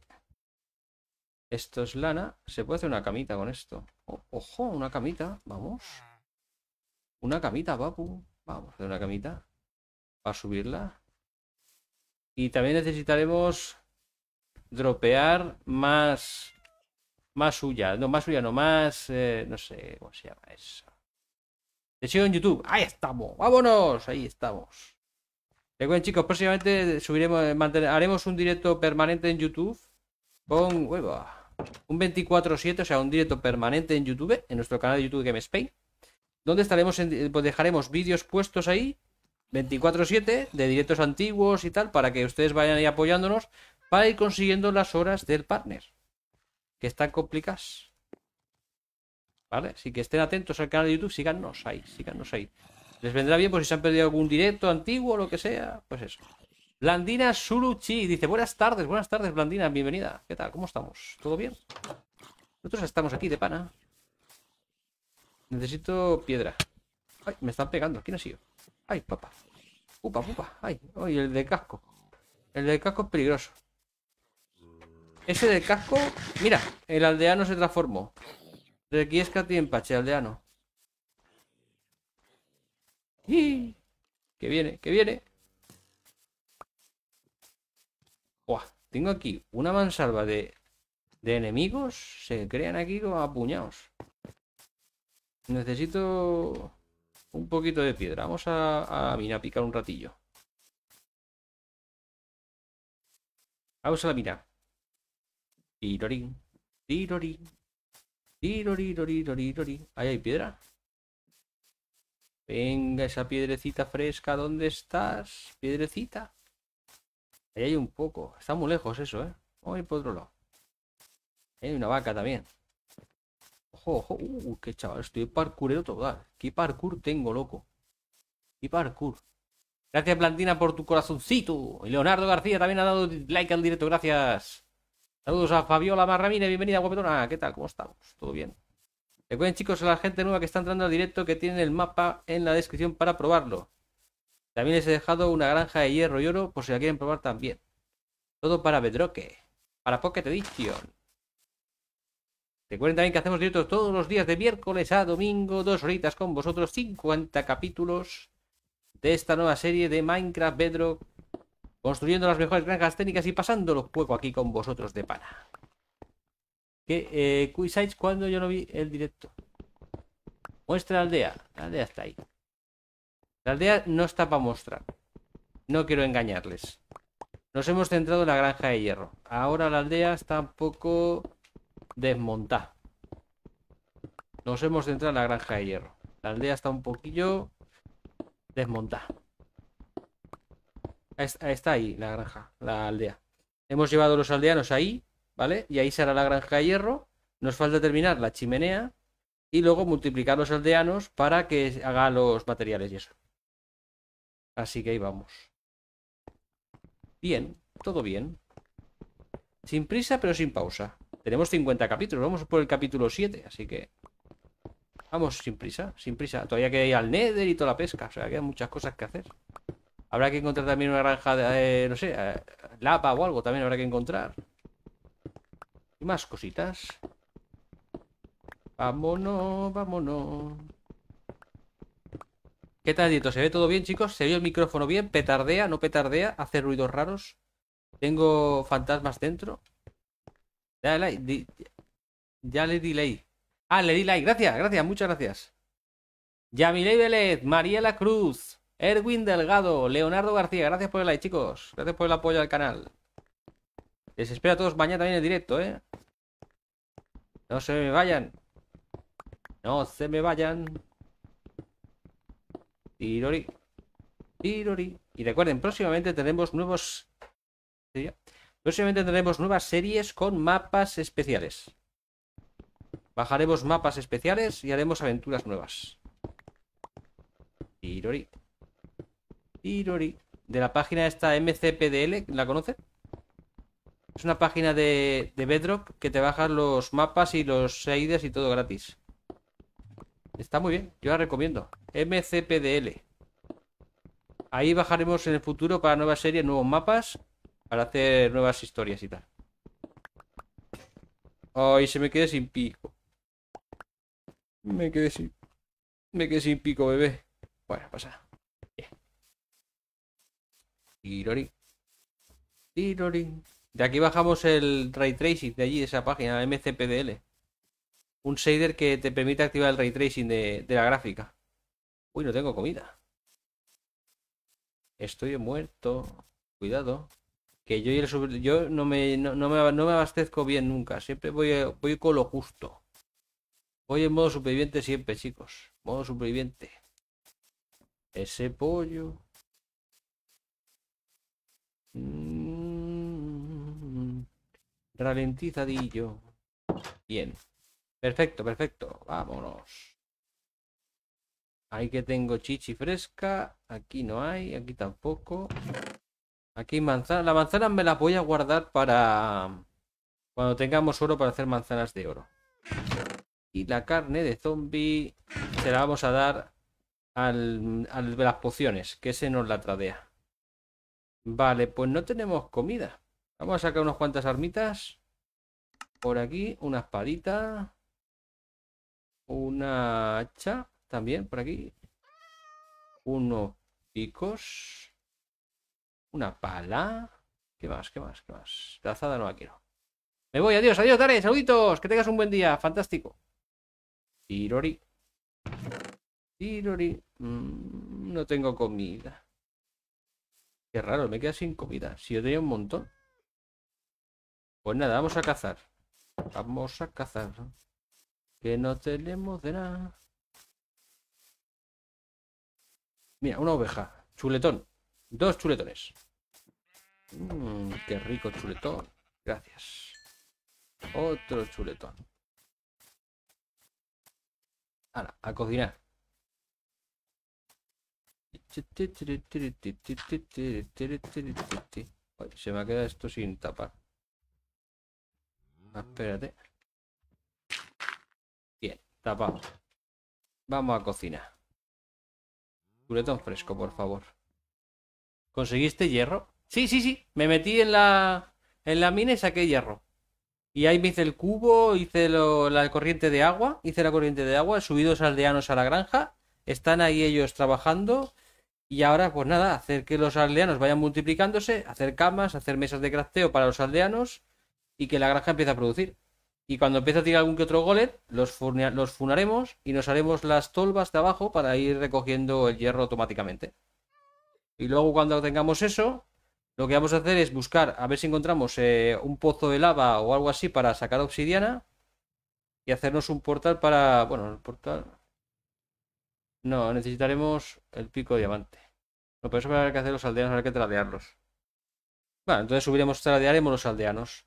Esto es lana. Se puede hacer una camita con esto. Oh, ¡Ojo! Una camita. Vamos. Una camita, papu. Vamos a hacer una camita. Para subirla. Y también necesitaremos dropear más. Más suya. No, más suya, no más. Eh, no sé cómo se llama eso. Te en YouTube. Ahí estamos. Vámonos. Ahí estamos. Recuerden, chicos, próximamente subiremos, haremos un directo permanente en YouTube con Un 24-7, o sea, un directo permanente en YouTube, en nuestro canal de YouTube Game Spain, donde estaremos eh, pues dejaremos vídeos puestos ahí 24-7 de directos antiguos y tal, para que ustedes vayan ahí apoyándonos para ir consiguiendo las horas del partner, que están complicadas. ¿Vale? Así que estén atentos al canal de YouTube, síganos ahí, síganos ahí. Les vendrá bien por si se han perdido algún directo antiguo o lo que sea, pues eso. Blandina Suruchi dice, buenas tardes, buenas tardes Blandina, bienvenida. ¿Qué tal? ¿Cómo estamos? ¿Todo bien? Nosotros estamos aquí de pana. Necesito piedra. Ay, me están pegando. ¿Quién ha sido? Ay, papá. Upa, pupa. Ay, ay, el de casco. El de casco es peligroso. Ese del casco. Mira, el aldeano se transformó. De aquí es ti empache, aldeano. ¡Y! Que viene, que viene. tengo aquí una mansalva de, de enemigos. Se crean aquí como apuñados. Necesito un poquito de piedra. Vamos a, a mina a picar un ratillo. Vamos a la mina. Tirorín, tirorín, tirorín, Ahí hay piedra. Venga, esa piedrecita fresca, ¿dónde estás? Piedrecita. Ahí hay un poco. Está muy lejos eso, ¿eh? Voy por otro lado. hay una vaca también. Ojo, uh, qué chaval. Estoy parkourero total. ¿Qué parkour tengo, loco? ¿Qué parkour? Gracias, Plantina, por tu corazoncito. Y Leonardo García también ha dado like al directo. Gracias. Saludos a Fabiola Marramine, bienvenida a guapetona. ¿Qué tal? ¿Cómo estamos? ¿Todo bien? Recuerden chicos a la gente nueva que está entrando al directo que tienen el mapa en la descripción para probarlo. También les he dejado una granja de hierro y oro por si la quieren probar también. Todo para Bedrock, para Pocket Edition. Recuerden también que hacemos directos todos los días de miércoles a domingo, dos horitas con vosotros, 50 capítulos de esta nueva serie de Minecraft Bedrock construyendo las mejores granjas técnicas y pasando los aquí con vosotros de pana. ¿Qué eh, cuando yo no vi el directo. Muestra la aldea. La aldea está ahí. La aldea no está para mostrar. No quiero engañarles. Nos hemos centrado en la granja de hierro. Ahora la aldea está un poco desmontada. Nos hemos centrado en la granja de hierro. La aldea está un poquillo desmontada. Está ahí la granja, la aldea. Hemos llevado los aldeanos ahí, ¿vale? Y ahí será la granja de hierro. Nos falta terminar la chimenea y luego multiplicar los aldeanos para que haga los materiales y eso. Así que ahí vamos. Bien, todo bien. Sin prisa, pero sin pausa. Tenemos 50 capítulos, vamos por el capítulo 7, así que... Vamos sin prisa, sin prisa. Todavía queda ir al Nether y toda la pesca, o sea, quedan muchas cosas que hacer. Habrá que encontrar también una granja de, eh, no sé, eh, lapa o algo también habrá que encontrar. Y más cositas. Vámonos, vámonos. ¿Qué tal, Dieto? ¿Se ve todo bien, chicos? ¿Se ve el micrófono bien? ¿Petardea? ¿No petardea? ¿Hace ruidos raros? ¿Tengo fantasmas dentro? Dale ya le di like. Ah, le di like. Gracias, gracias, muchas gracias. Yamile María la Cruz. Erwin Delgado, Leonardo García, gracias por el like, chicos. Gracias por el apoyo al canal. Les espero a todos mañana también en directo, ¿eh? No se me vayan. No se me vayan. Tirori. Tirori. Y recuerden, próximamente tendremos nuevos... Próximamente tendremos nuevas series con mapas especiales. Bajaremos mapas especiales y haremos aventuras nuevas. Tirori de la página esta MCPDL, ¿la conoces? Es una página de, de Bedrock que te bajas los mapas y los shaders y todo gratis. Está muy bien, yo la recomiendo. MCPDL. Ahí bajaremos en el futuro para nuevas series, nuevos mapas, para hacer nuevas historias y tal. Ay, se me quedé sin pico. Me quedé sin... Me quedé sin pico, bebé. Bueno, pasa. De aquí bajamos el ray tracing de allí, de esa página, MCPDL. Un shader que te permite activar el ray tracing de, la gráfica. Uy, no tengo comida. Estoy muerto. Cuidado. Que yo, y el yo no, me, no, me, abastezco bien nunca. Siempre voy, voy con lo justo. Voy en modo superviviente siempre, chicos. Modo superviviente. Ese pollo. Mm. ralentizadillo. Bien. Perfecto, perfecto. Vámonos. Ahí que tengo chichi fresca. Aquí no hay, aquí tampoco. Aquí manzana. La manzana me la voy a guardar para... Cuando tengamos oro para hacer manzanas de oro. Y la carne de zombie se la vamos a dar al, de las pociones, que se nos la tradea. Vale, pues no tenemos comida. Vamos a sacar unas cuantas armitas. Por aquí, una espadita. Una hacha también por aquí. Unos picos. Una pala. ¿Qué más? ¿Qué más? ¿Qué más? azada no la quiero. Me voy, adiós, adiós, dale, saluditos. Que tengas un buen día, fantástico. Tirori. Tirori. Mm, no tengo comida. Qué raro, me queda sin comida. Si yo tenía un montón. Pues nada, vamos a cazar. Vamos a cazar. Que no tenemos de nada. Mira, una oveja. Chuletón. Dos chuletones. Mm, qué rico chuletón. Gracias. Otro chuletón. Ahora, a cocinar se me ha quedado esto sin tapar. Espérate. Bien, tapamos Vamos a cocinar. Curetón fresco, por favor. ¿Conseguiste hierro? Sí, sí, sí. Me metí en la, en la mina y saqué hierro. Y ahí me hice el cubo, hice lo, la corriente de agua, hice la corriente de agua, subí dos aldeanos a la granja, están ahí ellos trabajando y ahora, pues nada, hacer que los aldeanos vayan multiplicándose, hacer camas, hacer mesas de crafteo para los aldeanos y que la granja empiece a producir. Y cuando empiece a tirar algún que otro golet, los, los funaremos y nos haremos las tolvas de abajo para ir recogiendo el hierro automáticamente. Y luego cuando tengamos eso, lo que vamos a hacer es buscar, a ver si encontramos eh, un pozo de lava o algo así para sacar obsidiana y hacernos un portal para, bueno, el portal no, necesitaremos el pico de diamante. No, pero eso habrá que hacer los aldeanos, habrá que tradearlos. Bueno, entonces subiremos, tradearemos los aldeanos.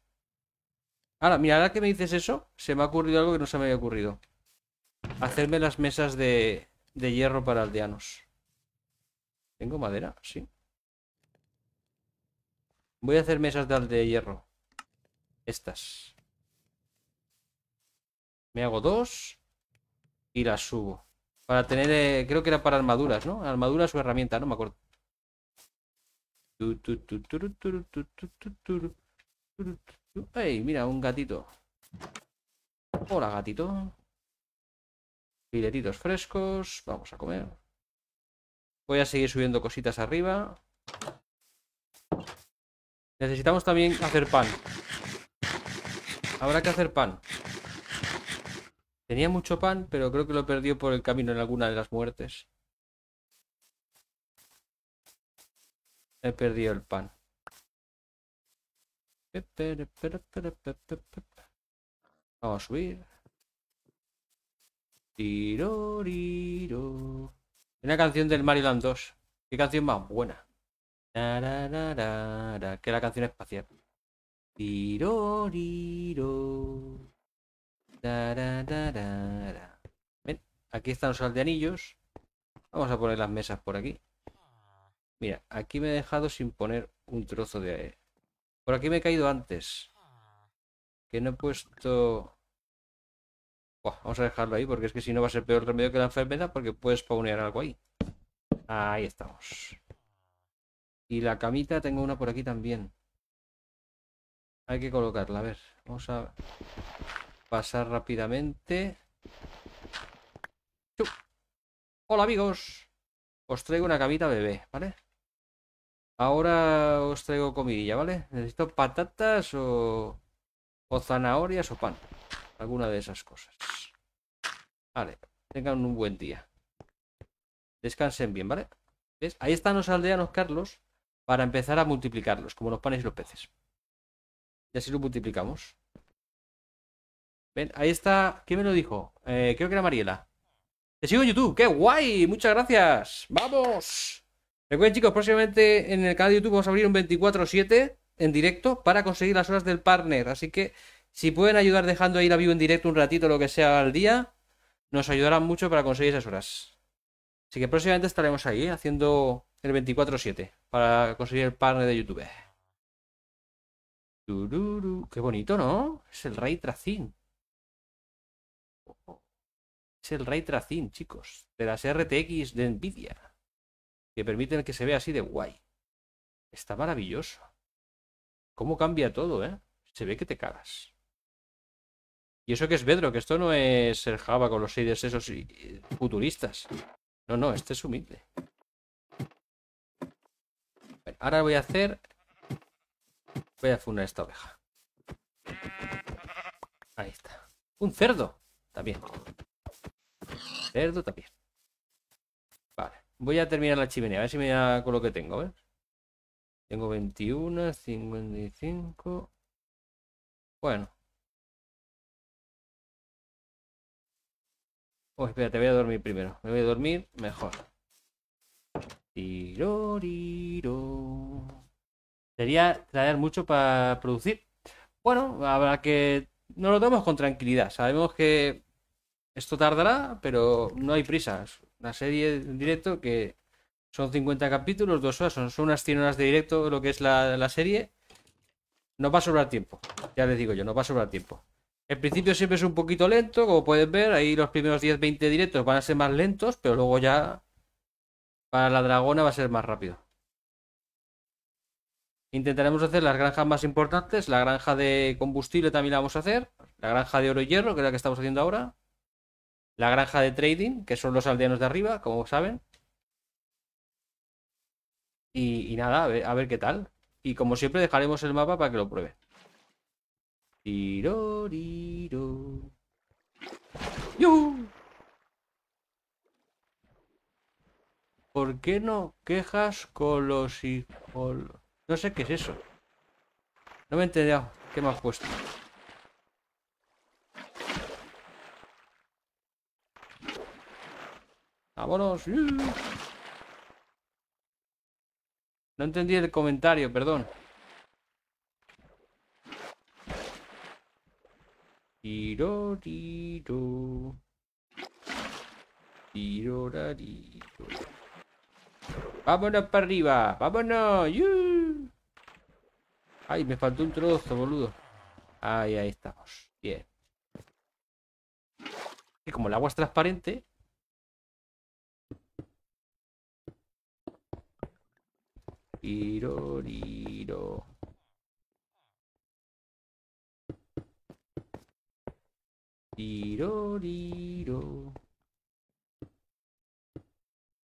Ahora, mira, ahora que me dices eso, se me ha ocurrido algo que no se me había ocurrido. Hacerme las mesas de, de hierro para aldeanos. ¿Tengo madera? Sí. Voy a hacer mesas de, de hierro. Estas. Me hago dos y las subo. Para tener, eh, creo que era para armaduras, ¿no? Armaduras o herramienta, no me acuerdo. ¡Ey! Mira, un gatito. Hola, gatito. Filetitos frescos. Vamos a comer. Voy a seguir subiendo cositas arriba. Necesitamos también hacer pan. Habrá que hacer pan. Tenía mucho pan, pero creo que lo perdió por el camino en alguna de las muertes. He perdido el pan. Vamos a subir. Una canción del Mario Land 2. Qué canción más buena. Que la canción espacial. Tiro, Ven, aquí están los aldeanillos. Vamos a poner las mesas por aquí. Mira, aquí me he dejado sin poner un trozo de... Por aquí me he caído antes. Que no he puesto... vamos a dejarlo ahí porque es que si no va a ser peor remedio que la enfermedad porque puedes spawnear algo ahí. Ahí estamos. Y la camita tengo una por aquí también. Hay que colocarla, a ver. Vamos a... Pasar rápidamente. Hola amigos. Os traigo una cabita bebé, ¿vale? Ahora os traigo comidilla, ¿vale? Necesito patatas o, o zanahorias o pan. Alguna de esas cosas. Vale, tengan un buen día. Descansen bien, ¿vale? ¿Ves? Ahí están los aldeanos, Carlos, para empezar a multiplicarlos, como los panes y los peces. Y así lo multiplicamos. Ven, ahí está. ¿Quién me lo dijo? Eh, creo que era Mariela. Te sigo en YouTube. ¡Qué guay! Muchas gracias. ¡Vamos! Recuerden, chicos, próximamente en el canal de YouTube vamos a abrir un 24-7 en directo para conseguir las horas del partner. Así que si pueden ayudar dejando ahí la view en directo un ratito, lo que sea al día, nos ayudarán mucho para conseguir esas horas. Así que próximamente estaremos ahí haciendo el 24-7 para conseguir el partner de YouTube. Qué bonito, ¿no? Es el rey Tracín. Es el Ray Tracing, chicos, de las RTX de Nvidia, que permiten que se vea así de guay. Está maravilloso. ¿Cómo cambia todo, eh? Se ve que te cagas. Y eso que es Vedro, que esto no es el Java con los de esos futuristas. No, no, este es humilde. ahora voy a hacer... Voy a funar esta oveja. Ahí está. Un cerdo. También. Cerdo también. Vale. Voy a terminar la chimenea, a ver si me da con lo que tengo, Tengo 21, 55. Bueno. Oh, te voy a dormir primero. Me voy a dormir mejor. Sería traer mucho para producir. Bueno, habrá que. No lo tomamos con tranquilidad. Sabemos que esto tardará, pero no hay prisas. La serie en directo que son 50 capítulos, dos horas, son, unas 100 horas de directo lo que es la, serie. No va a sobrar tiempo, ya les digo yo, no va a sobrar tiempo. El principio siempre es un poquito lento, como pueden ver, ahí los primeros 10-20 directos van a ser más lentos, pero luego ya para la dragona va a ser más rápido. Intentaremos hacer las granjas más importantes, la granja de combustible también la vamos a hacer, la granja de oro y hierro, que es la que estamos haciendo ahora la granja de trading, que son los aldeanos de arriba, como saben. Y, nada, a ver, qué tal. Y como siempre dejaremos el mapa para que lo pruebe. Tiro, ¿Por qué no quejas con los... No sé qué es eso. No me he entendido. ¿Qué me has puesto? Vámonos. No entendí el comentario, perdón. Tiro, tiro. Tiro, Vámonos para arriba. Vámonos. Ay, me faltó un trozo, boludo. Ay, ahí estamos. Bien. Y como el agua es transparente, Iroriro. Iroriro.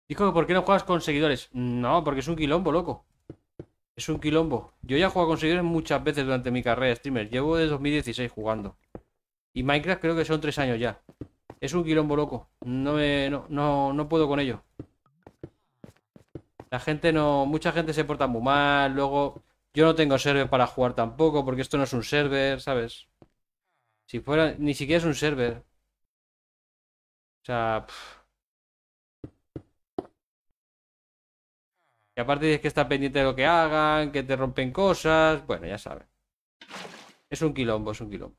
Dijo ¿por qué no juegas con seguidores? No, porque es un quilombo, loco. Es un quilombo. Yo ya he jugado con seguidores muchas veces durante mi carrera de streamer. Llevo desde 2016 jugando. Y Minecraft creo que son tres años ya. Es un quilombo loco. No, no, no, no puedo con ello. La gente no. Mucha gente se porta muy mal. Luego, yo no tengo server para jugar tampoco, porque esto no es un server, ¿sabes? Si fuera. Ni siquiera es un server. O sea. Y aparte es que está pendiente de lo que hagan, que te rompen cosas. Bueno, ya sabes. Es un quilombo, es un quilombo.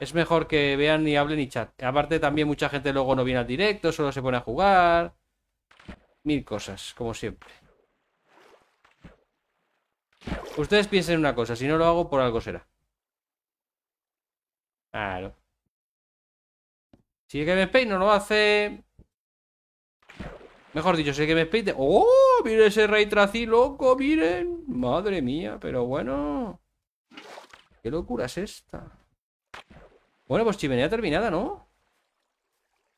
Es mejor que vean ni hablen ni chat. Aparte también mucha gente luego no viene al directo, solo se pone a jugar mil cosas, como siempre. Ustedes piensen una cosa, si no lo hago, por algo será. Claro. Si el no lo hace... Mejor dicho, si el me ¡Oh! Miren ese rey Tracy, loco, miren. Madre mía, pero bueno. ¿Qué locura es esta? Bueno, pues chimenea terminada, ¿no?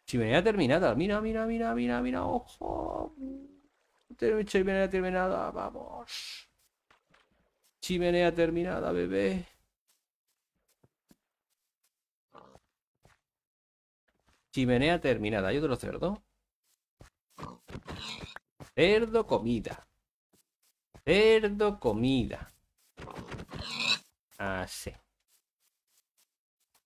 Chimenea terminada. Mira, mira, mira, mira, mira. Ojo. Chimenea terminada. Vamos. Chimenea terminada, bebé. Chimenea terminada. Hay otro cerdo. Cerdo comida. Cerdo comida. Así. Ah, sí.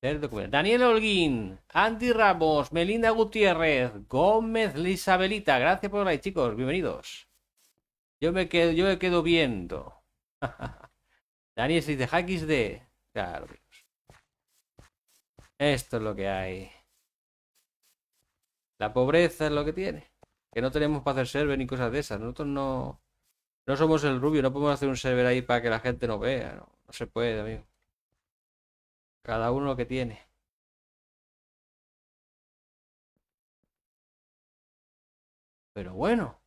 Daniel Holguín, Andy Ramos, Melinda Gutiérrez, Gómez Lisabelita. Gracias por ahí, chicos. Bienvenidos. Yo me quedo, yo me quedo viendo. Daniel se dice Hackis de. Claro, Dios. Esto es lo que hay. La pobreza es lo que tiene. Que no tenemos para hacer server ni cosas de esas. Nosotros no. No somos el rubio, no podemos hacer un server ahí para que la gente no vea. No, no se puede, amigo. Cada uno lo que tiene. Pero bueno.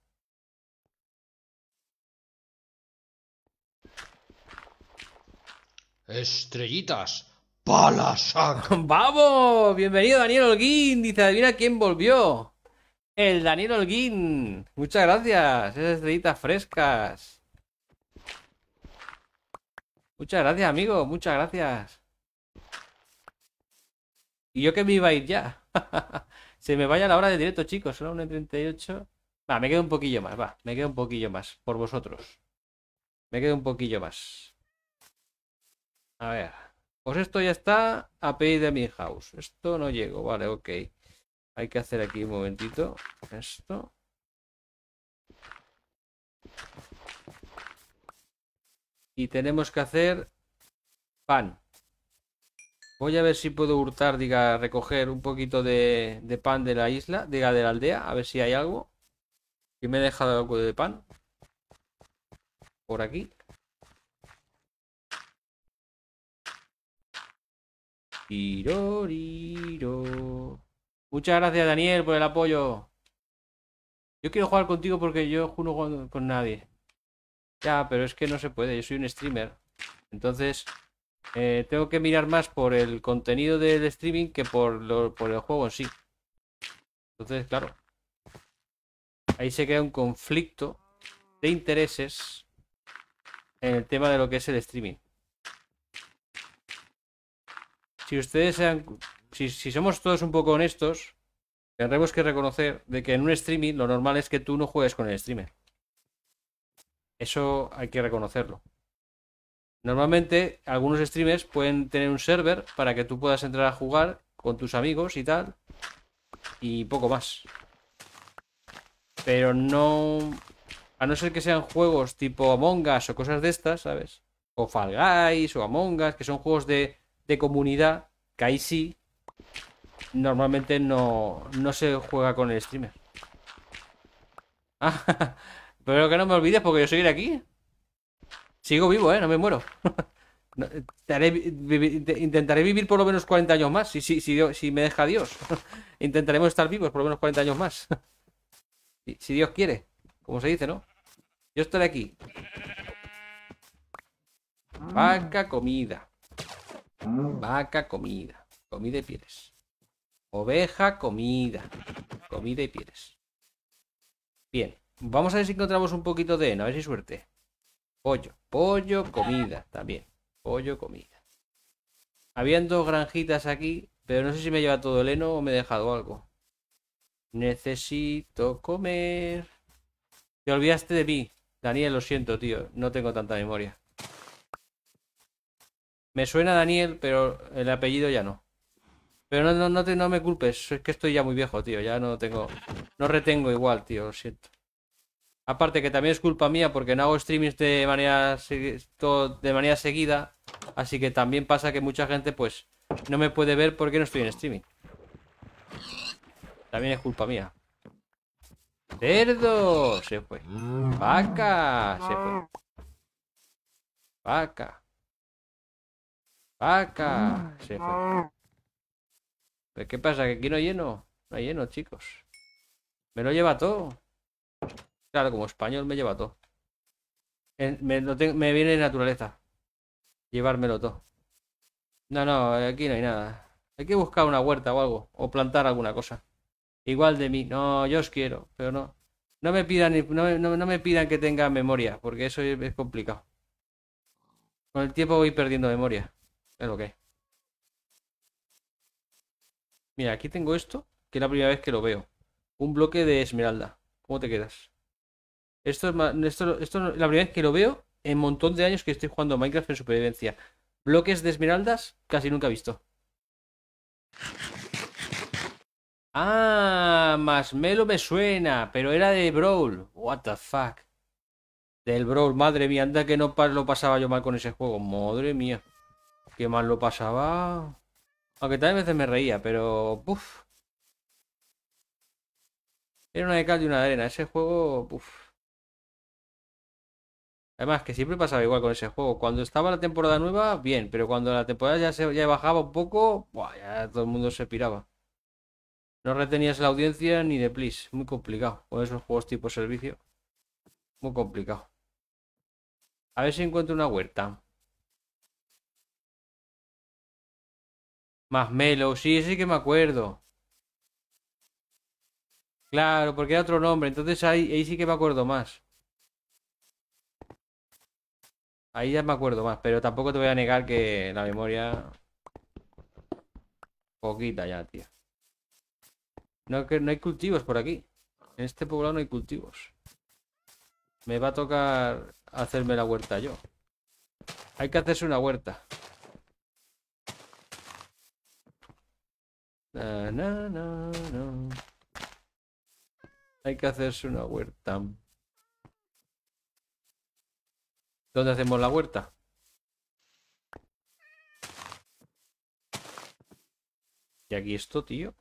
Estrellitas, palas ¡Vamos! Bienvenido Daniel Holguín. Dice, adivina quién volvió. El Daniel Holguín. Muchas gracias. Esas estrellitas frescas. Muchas gracias, amigo. Muchas gracias. Y yo que me iba a ir ya. Se me vaya la hora de directo, chicos. Son las 1.38. Va, me quedo un poquillo más, va. Me quedo un poquillo más. Por vosotros. Me quedo un poquillo más. A ver. Pues esto ya está a pedir de mi house. Esto no llego. Vale, ok. Hay que hacer aquí un momentito. Esto. Y tenemos que hacer pan. Voy a ver si puedo hurtar, diga, recoger un poquito de, pan de la isla, diga, de la aldea, a ver si hay algo. y me he dejado algo de pan. Por aquí. tiro. Muchas gracias, Daniel, por el apoyo. Yo quiero jugar contigo porque yo juego con nadie. Ya, pero es que no se puede, yo soy un streamer. Entonces, eh, tengo que mirar más por el contenido del streaming que por, por el juego en sí. Entonces, claro. Ahí se queda un conflicto de intereses en el tema de lo que es el streaming. Si ustedes sean. Si, si somos todos un poco honestos, tendremos que reconocer de que en un streaming lo normal es que tú no juegues con el streamer. Eso hay que reconocerlo. Normalmente algunos streamers pueden tener un server para que tú puedas entrar a jugar con tus amigos y tal. Y poco más. Pero no... A no ser que sean juegos tipo Among Us o cosas de estas, ¿sabes? O Fall Guys o Among Us, que son juegos de, comunidad, que ahí sí, normalmente no, no se juega con el streamer. pero que no me olvides porque yo soy de aquí. Sigo vivo, ¿eh? No me muero. intentaré vivir por lo menos 40 años más, si, si, si me deja Dios. Intentaremos estar vivos por lo menos 40 años más. Si, Dios quiere, como se dice, ¿no? Yo estaré aquí. Vaca, comida. Vaca, comida. Comida y pieles. Oveja, comida. Comida y pieles. Bien, vamos a ver si encontramos un poquito de a ver si suerte. Pollo. Pollo, comida también. Pollo, comida. Habían dos granjitas aquí, pero no sé si me lleva todo el heno o me he dejado algo. Necesito comer. Te olvidaste de mí. Daniel, lo siento, tío. No tengo tanta memoria. Me suena Daniel, pero el apellido ya no. Pero no, te, no me culpes. Es que estoy ya muy viejo, tío. Ya no tengo... No retengo igual, tío. Lo siento. Aparte que también es culpa mía porque no hago streamings de manera, de manera seguida. Así que también pasa que mucha gente pues no me puede ver porque no estoy en streaming. También es culpa mía. Cerdo, se fue. Vaca, se fue. Vaca. Vaca, se fue. qué pasa? ¿Que aquí no hay lleno? No hay lleno, chicos. Me lo lleva todo. Claro, como español me lleva todo. Me, viene de naturaleza. Llevármelo todo. No, no, aquí no hay nada. Hay que buscar una huerta o algo. O plantar alguna cosa. Igual de mí. No, yo os quiero, pero no. No me pidan, no, no, me pidan que tenga memoria, porque eso es, complicado. Con el tiempo voy perdiendo memoria. Es lo que Mira, aquí tengo esto, que es la primera vez que lo veo. Un bloque de esmeralda. ¿Cómo te quedas? Esto es, la primera vez que lo veo en montón de años que estoy jugando Minecraft en supervivencia. Bloques de esmeraldas casi nunca he visto. Ah, más melo me suena, pero era de Brawl. What the fuck. Del Brawl, madre mía, anda que no lo pasaba yo mal con ese juego. Madre mía. Qué mal lo pasaba. Aunque tal vez me reía, pero... Uf. Era una de cal y una de arena. Ese juego... Además, que siempre pasaba igual con ese juego. Cuando estaba la temporada nueva, bien, pero cuando la temporada ya, se, bajaba un poco, buah, ya todo el mundo se piraba. No retenías la audiencia ni de please. Muy complicado. Con esos juegos tipo servicio. Muy complicado. A ver si encuentro una huerta. Más Melo. Sí, sí que me acuerdo. Claro, porque era otro nombre. Entonces ahí, ahí sí que me acuerdo más. Ahí ya me acuerdo más, pero tampoco te voy a negar que la memoria... Poquita ya, tío. No, que no hay cultivos por aquí. En este poblado no hay cultivos. Me va a tocar hacerme la huerta yo. Hay que hacerse una huerta. Na, na, na, Hay que hacerse una huerta. ¿Dónde hacemos la huerta? Y aquí esto, tío.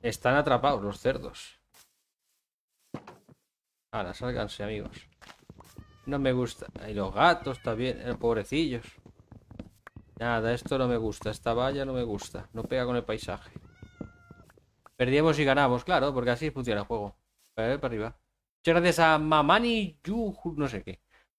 Están atrapados los cerdos. Ahora, sálganse, amigos. No me gusta. Y los gatos también, eh, pobrecillos. Nada, esto no me gusta. Esta valla no me gusta. No pega con el paisaje. Perdíamos y ganamos, claro, porque así funciona el juego. A eh, ver, para arriba. Muchas gracias a Mamani Yu... No sé qué.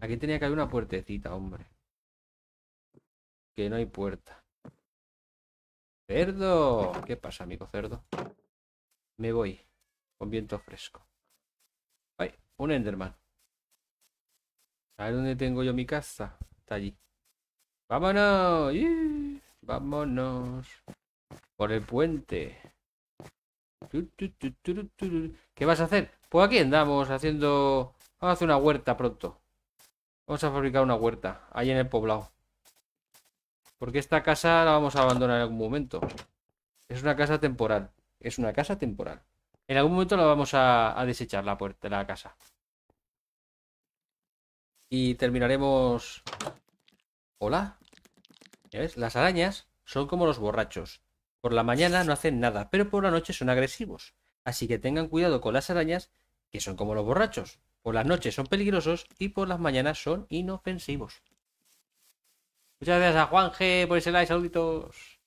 Aquí tenía que haber una puertecita, hombre. Que no hay puerta. ¡Cerdo! ¿Qué pasa, amigo cerdo? Me voy. Con viento fresco. Ay, un Enderman. A dónde tengo yo mi casa. Está allí. ¡Vámonos! ¡Vámonos! Por el puente. ¿Qué vas a hacer? Pues aquí andamos haciendo... Vamos a hacer una huerta pronto. Vamos a fabricar una huerta, ahí en el poblado. Porque esta casa la vamos a abandonar en algún momento. Es una casa temporal. Es una casa temporal. En algún momento la vamos a, desechar la puerta, la casa. Y terminaremos... Hola. ves? Las arañas son como los borrachos. Por la mañana no hacen nada, pero por la noche son agresivos. Así que tengan cuidado con las arañas, que son como los borrachos. Por las noches son peligrosos y por las mañanas son inofensivos. Muchas gracias a Juan G por ese like, saluditos.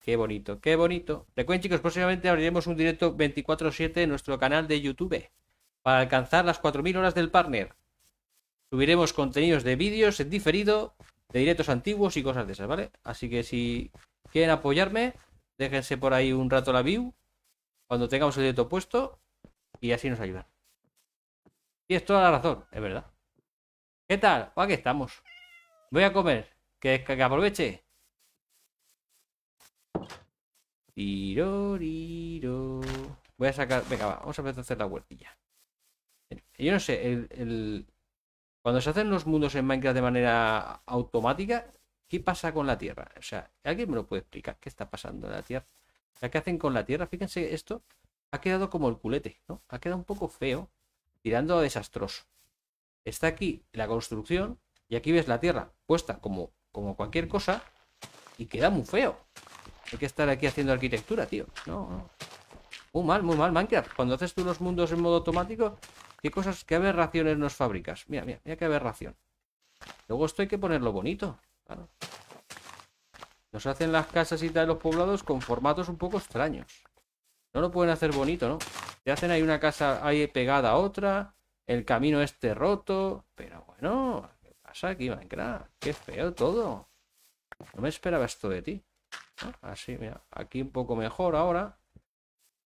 Qué bonito, qué bonito. Recuerden chicos, próximamente abriremos un directo 24/7 en nuestro canal de YouTube para alcanzar las 4.000 horas del partner. Subiremos contenidos de vídeos en diferido, de directos antiguos y cosas de esas, ¿vale? Así que si quieren apoyarme, déjense por ahí un rato la view cuando tengamos el directo puesto y así nos ayudan y esto toda la razón, es verdad. ¿Qué tal? aquí estamos. Voy a comer. Que, aproveche. Tiro, tiro. Voy a sacar. Venga, vamos a empezar a hacer la huertilla. Yo no sé, el, cuando se hacen los mundos en Minecraft de manera automática, ¿qué pasa con la tierra? O sea, ¿alguien me lo puede explicar? ¿Qué está pasando en la tierra? ¿qué hacen con la tierra? Fíjense, esto ha quedado como el culete, ¿no? Ha quedado un poco feo tirando a desastroso. Está aquí la construcción y aquí ves la tierra puesta como, como cualquier cosa y queda muy feo. Hay que estar aquí haciendo arquitectura, tío. No, Muy mal, muy mal, Minecraft. Cuando haces tú los mundos en modo automático, qué cosas, qué aberraciones nos fabricas. Mira, mira, mira qué aberración. Luego esto hay que ponerlo bonito. Nos hacen las casas y tal, los poblados con formatos un poco extraños. No lo pueden hacer bonito, ¿no? Te hacen ahí una casa ahí pegada a otra, el camino este roto. Pero bueno, ¿qué pasa aquí, Minecraft? Qué feo todo. No me esperaba esto de ti. Así, mira, aquí un poco mejor ahora.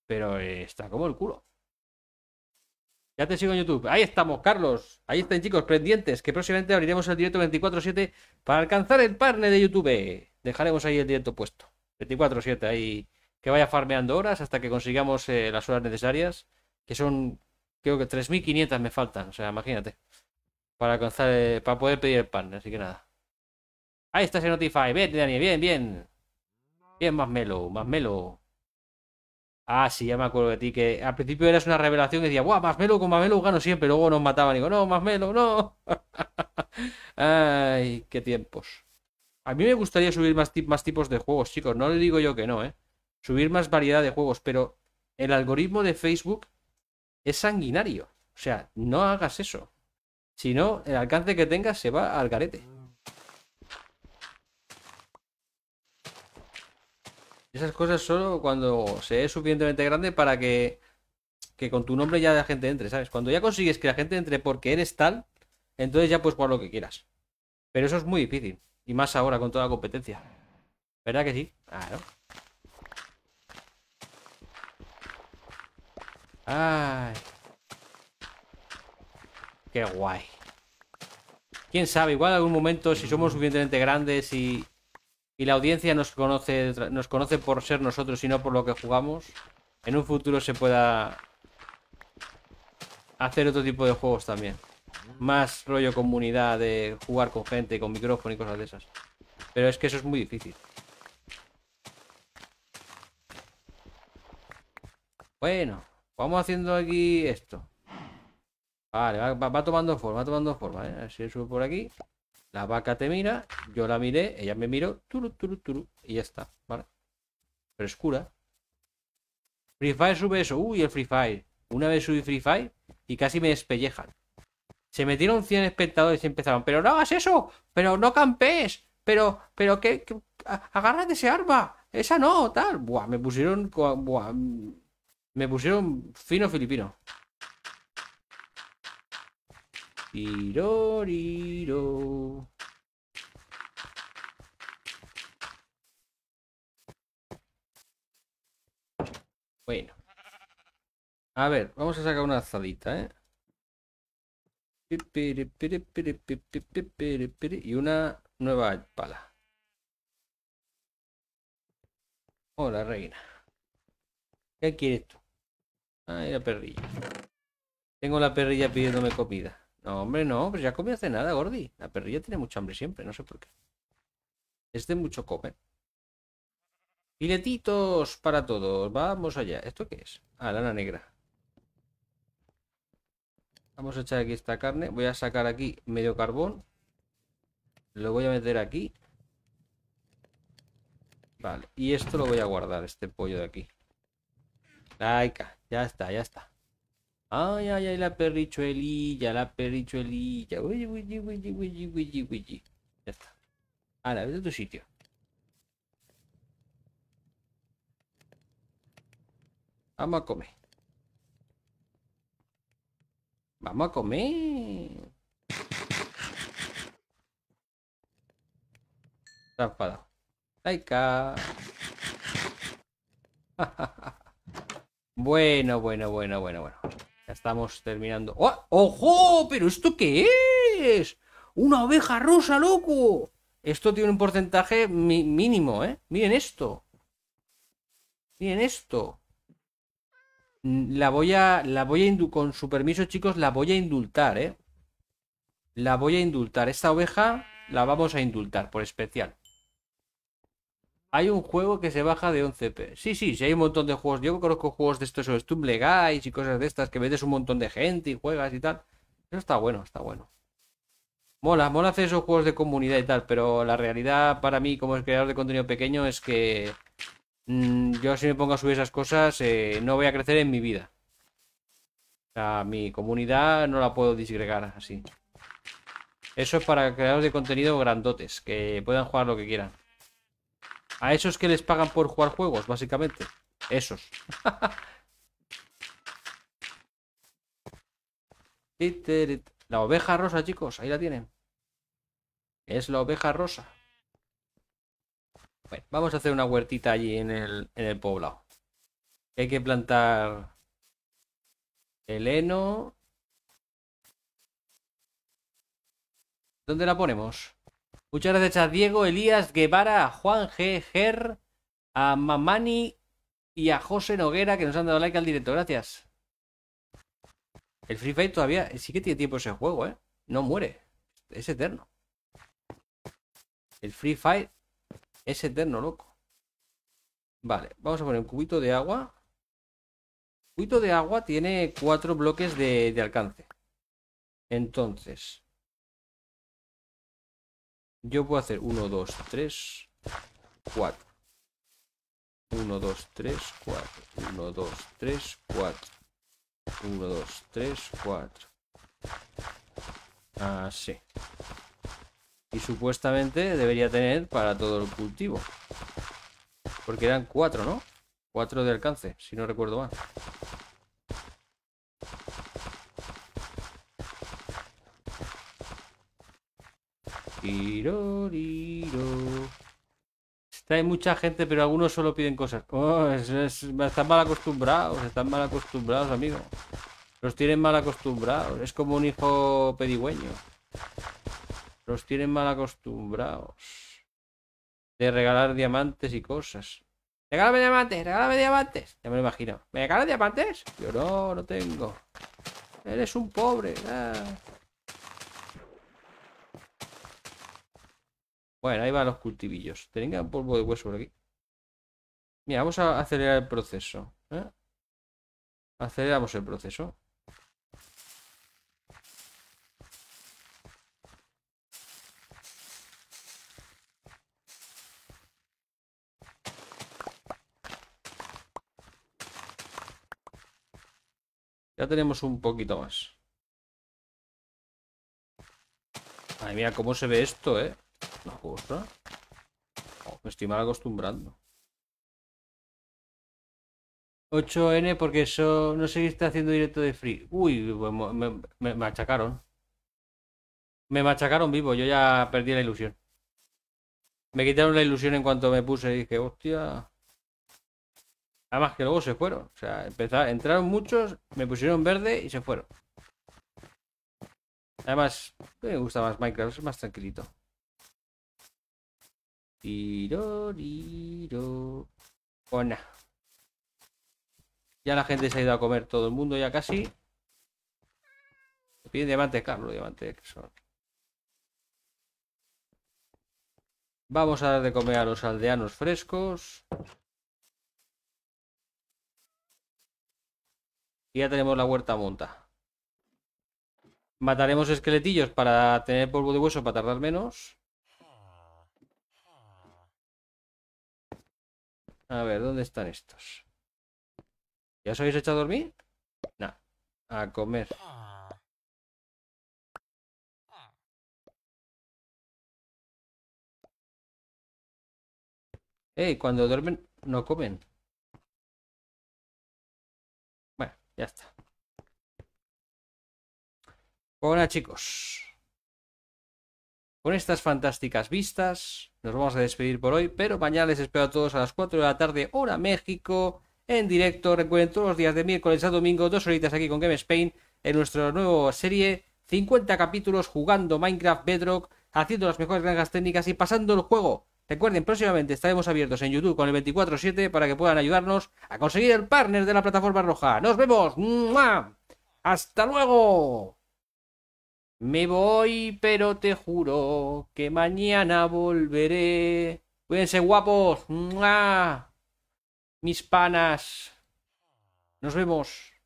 Pero eh, está como el culo. Ya te sigo en YouTube. Ahí estamos, Carlos. Ahí están, chicos, pendientes. Que próximamente abriremos el directo 24-7 para alcanzar el partner de YouTube. Dejaremos ahí el directo puesto. 24-7 ahí que vaya farmeando horas hasta que consigamos eh, las horas necesarias, que son, creo que 3.500 me faltan, o sea, imagínate, para eh, para poder pedir el pan, así que nada. Ahí está ese Notify, bien, Dani, bien, bien. Bien, más melo, más melo. Ah, sí, ya me acuerdo de ti, que al principio eras una revelación que decía, guau más melo con más melo gano siempre! Luego nos mataban digo, ¡no, más melo, no! Ay, qué tiempos. A mí me gustaría subir más, más tipos de juegos, chicos. No le digo yo que no, ¿eh? subir más variedad de juegos, pero el algoritmo de Facebook es sanguinario. O sea, no hagas eso. Si no, el alcance que tengas se va al garete. Esas cosas solo cuando se es suficientemente grande para que, con tu nombre ya la gente entre, ¿sabes? Cuando ya consigues que la gente entre porque eres tal, entonces ya puedes jugar lo que quieras. Pero eso es muy difícil. Y más ahora con toda la competencia. ¿Verdad que sí? Claro. Ay. Qué guay. Quién sabe, igual en algún momento, si somos suficientemente grandes y, la audiencia nos conoce, nos conoce por ser nosotros y no por lo que jugamos, en un futuro se pueda hacer otro tipo de juegos también. Más rollo comunidad de jugar con gente, con micrófono y cosas de esas. Pero es que eso es muy difícil. Bueno. Vamos haciendo aquí esto. Vale, va, tomando forma, va tomando forma. ¿eh? A ver si sube por aquí. La vaca te mira, yo la miré, ella me miró, turu, y ya está, ¿vale? Frescura. Free Fire sube eso. Uy, el Free Fire. Una vez subí Free Fire y casi me despellejan. Se metieron 100 espectadores y empezaron, pero no hagas eso, pero no campees, pero, pero que, que agárrate ese arma, esa no, tal. Buah, me pusieron, buah, me pusieron fino filipino. iro. Bueno. A ver, vamos a sacar una azadita, ¿eh? Y una nueva pala. Hola, reina. ¿Qué quieres esto? Ah, la perrilla. Tengo la perrilla pidiéndome comida. No, hombre, no, pues ya comí hace nada, Gordi. La perrilla tiene mucho hambre siempre, no sé por qué. Es de mucho comer. Filetitos para todos. Vamos allá. ¿Esto qué es? Ah, lana negra. Vamos a echar aquí esta carne. Voy a sacar aquí medio carbón. Lo voy a meter aquí. Vale. Y esto lo voy a guardar, este pollo de aquí. Laika, ya está, ya está. Ay, ay, ay, la perrichuelilla, la perrichuelilla. Uy, uy, uy, uy, Ya está. Ahora, ¿ves a tu sitio. Vamos a comer. Vamos a comer. Está enfadado. Laika. Bueno, bueno, bueno, bueno, bueno. Ya estamos terminando. ¡Oh! ¡Ojo! ¿Pero esto qué es? ¡Una oveja rosa, loco! Esto tiene un porcentaje mínimo, ¿eh? Miren esto. Miren esto. La voy a... La voy a con su permiso, chicos, la voy a indultar, ¿eh? La voy a indultar. Esta oveja la vamos a indultar por especial hay un juego que se baja de 11p. Sí, sí, sí, hay un montón de juegos. Yo conozco juegos de estos sobre Stumble Guys y cosas de estas que metes un montón de gente y juegas y tal. Eso está bueno, está bueno. Mola, mola hacer esos juegos de comunidad y tal, pero la realidad para mí como creador de contenido pequeño es que mm, yo si me pongo a subir esas cosas eh, no voy a crecer en mi vida. O sea, mi comunidad no la puedo disgregar así. Eso es para creadores de contenido grandotes, que puedan jugar lo que quieran. A esos que les pagan por jugar juegos, básicamente. Esos. la oveja rosa, chicos. Ahí la tienen. Es la oveja rosa. Bueno, vamos a hacer una huertita allí en el, en poblado. Hay que plantar el heno. ¿Dónde la ponemos? Muchas gracias a Diego, Elías, Guevara, a Juan G. Ger, a Mamani y a José Noguera que nos han dado like al directo. Gracias. El Free fight todavía sí que tiene tiempo ese juego, ¿eh? No muere. Es eterno. El Free fight es eterno, loco. Vale, vamos a poner un cubito de agua. cubito de agua tiene cuatro bloques de alcance. Entonces, yo puedo hacer 1, 2, 3, 4. 1, 2, 3, 4. 1, 2, 3, 4. 1, 2, 3, 4. Así. Y supuestamente debería tener para todo el cultivo. Porque eran 4, ¿no? 4 de alcance, si no recuerdo mal. Tiro, Está mucha gente, pero algunos solo piden cosas. Oh, están mal acostumbrados, están mal acostumbrados, amigo. Los tienen mal acostumbrados. Es como un hijo pedigüeño. Los tienen mal acostumbrados. De regalar diamantes y cosas. Regálame diamantes, regálame diamantes. Ya me lo imagino. ¿Me regalas diamantes? Yo no, no tengo. Eres un pobre. Ah. Bueno, ahí van los cultivillos. Tenía polvo de hueso por aquí. Mira, vamos a acelerar el proceso. ¿eh? Aceleramos el proceso. Ya tenemos un poquito más. Ay, mira cómo se ve esto, ¿eh? no oh, me estoy mal acostumbrando. 8N porque eso no se está haciendo directo de free. Uy, pues me, me machacaron. Me machacaron vivo, yo ya perdí la ilusión. Me quitaron la ilusión en cuanto me puse y dije, hostia. Además que luego se fueron. O sea, empezaron, entraron muchos, me pusieron verde y se fueron. Además, me gusta más Minecraft, es más tranquilito tiro. Pues ya la gente se ha ido a comer todo el mundo ya casi. piden Carlos, diamante. Vamos a dar de comer a los aldeanos frescos. Y ya tenemos la huerta monta. Mataremos esqueletillos para tener polvo de hueso para tardar menos. A ver, ¿dónde están estos? ¿Ya os habéis echado a dormir? No. a comer. Eh, cuando duermen no comen. Bueno, ya está. Hola chicos. Con estas fantásticas vistas, nos vamos a despedir por hoy, pero mañana les espero a todos a las 4 de la tarde, hora México, en directo. Recuerden todos los días de miércoles a domingo, dos horitas aquí con Game Spain, en nuestra nueva serie, 50 capítulos jugando Minecraft Bedrock, haciendo las mejores granjas técnicas y pasando el juego. Recuerden, próximamente estaremos abiertos en YouTube con el 24-7 para que puedan ayudarnos a conseguir el partner de la plataforma roja. ¡Nos vemos! ¡Hasta luego! Me voy, pero te juro que mañana volveré. Cuídense, guapos. Mis panas. Nos vemos.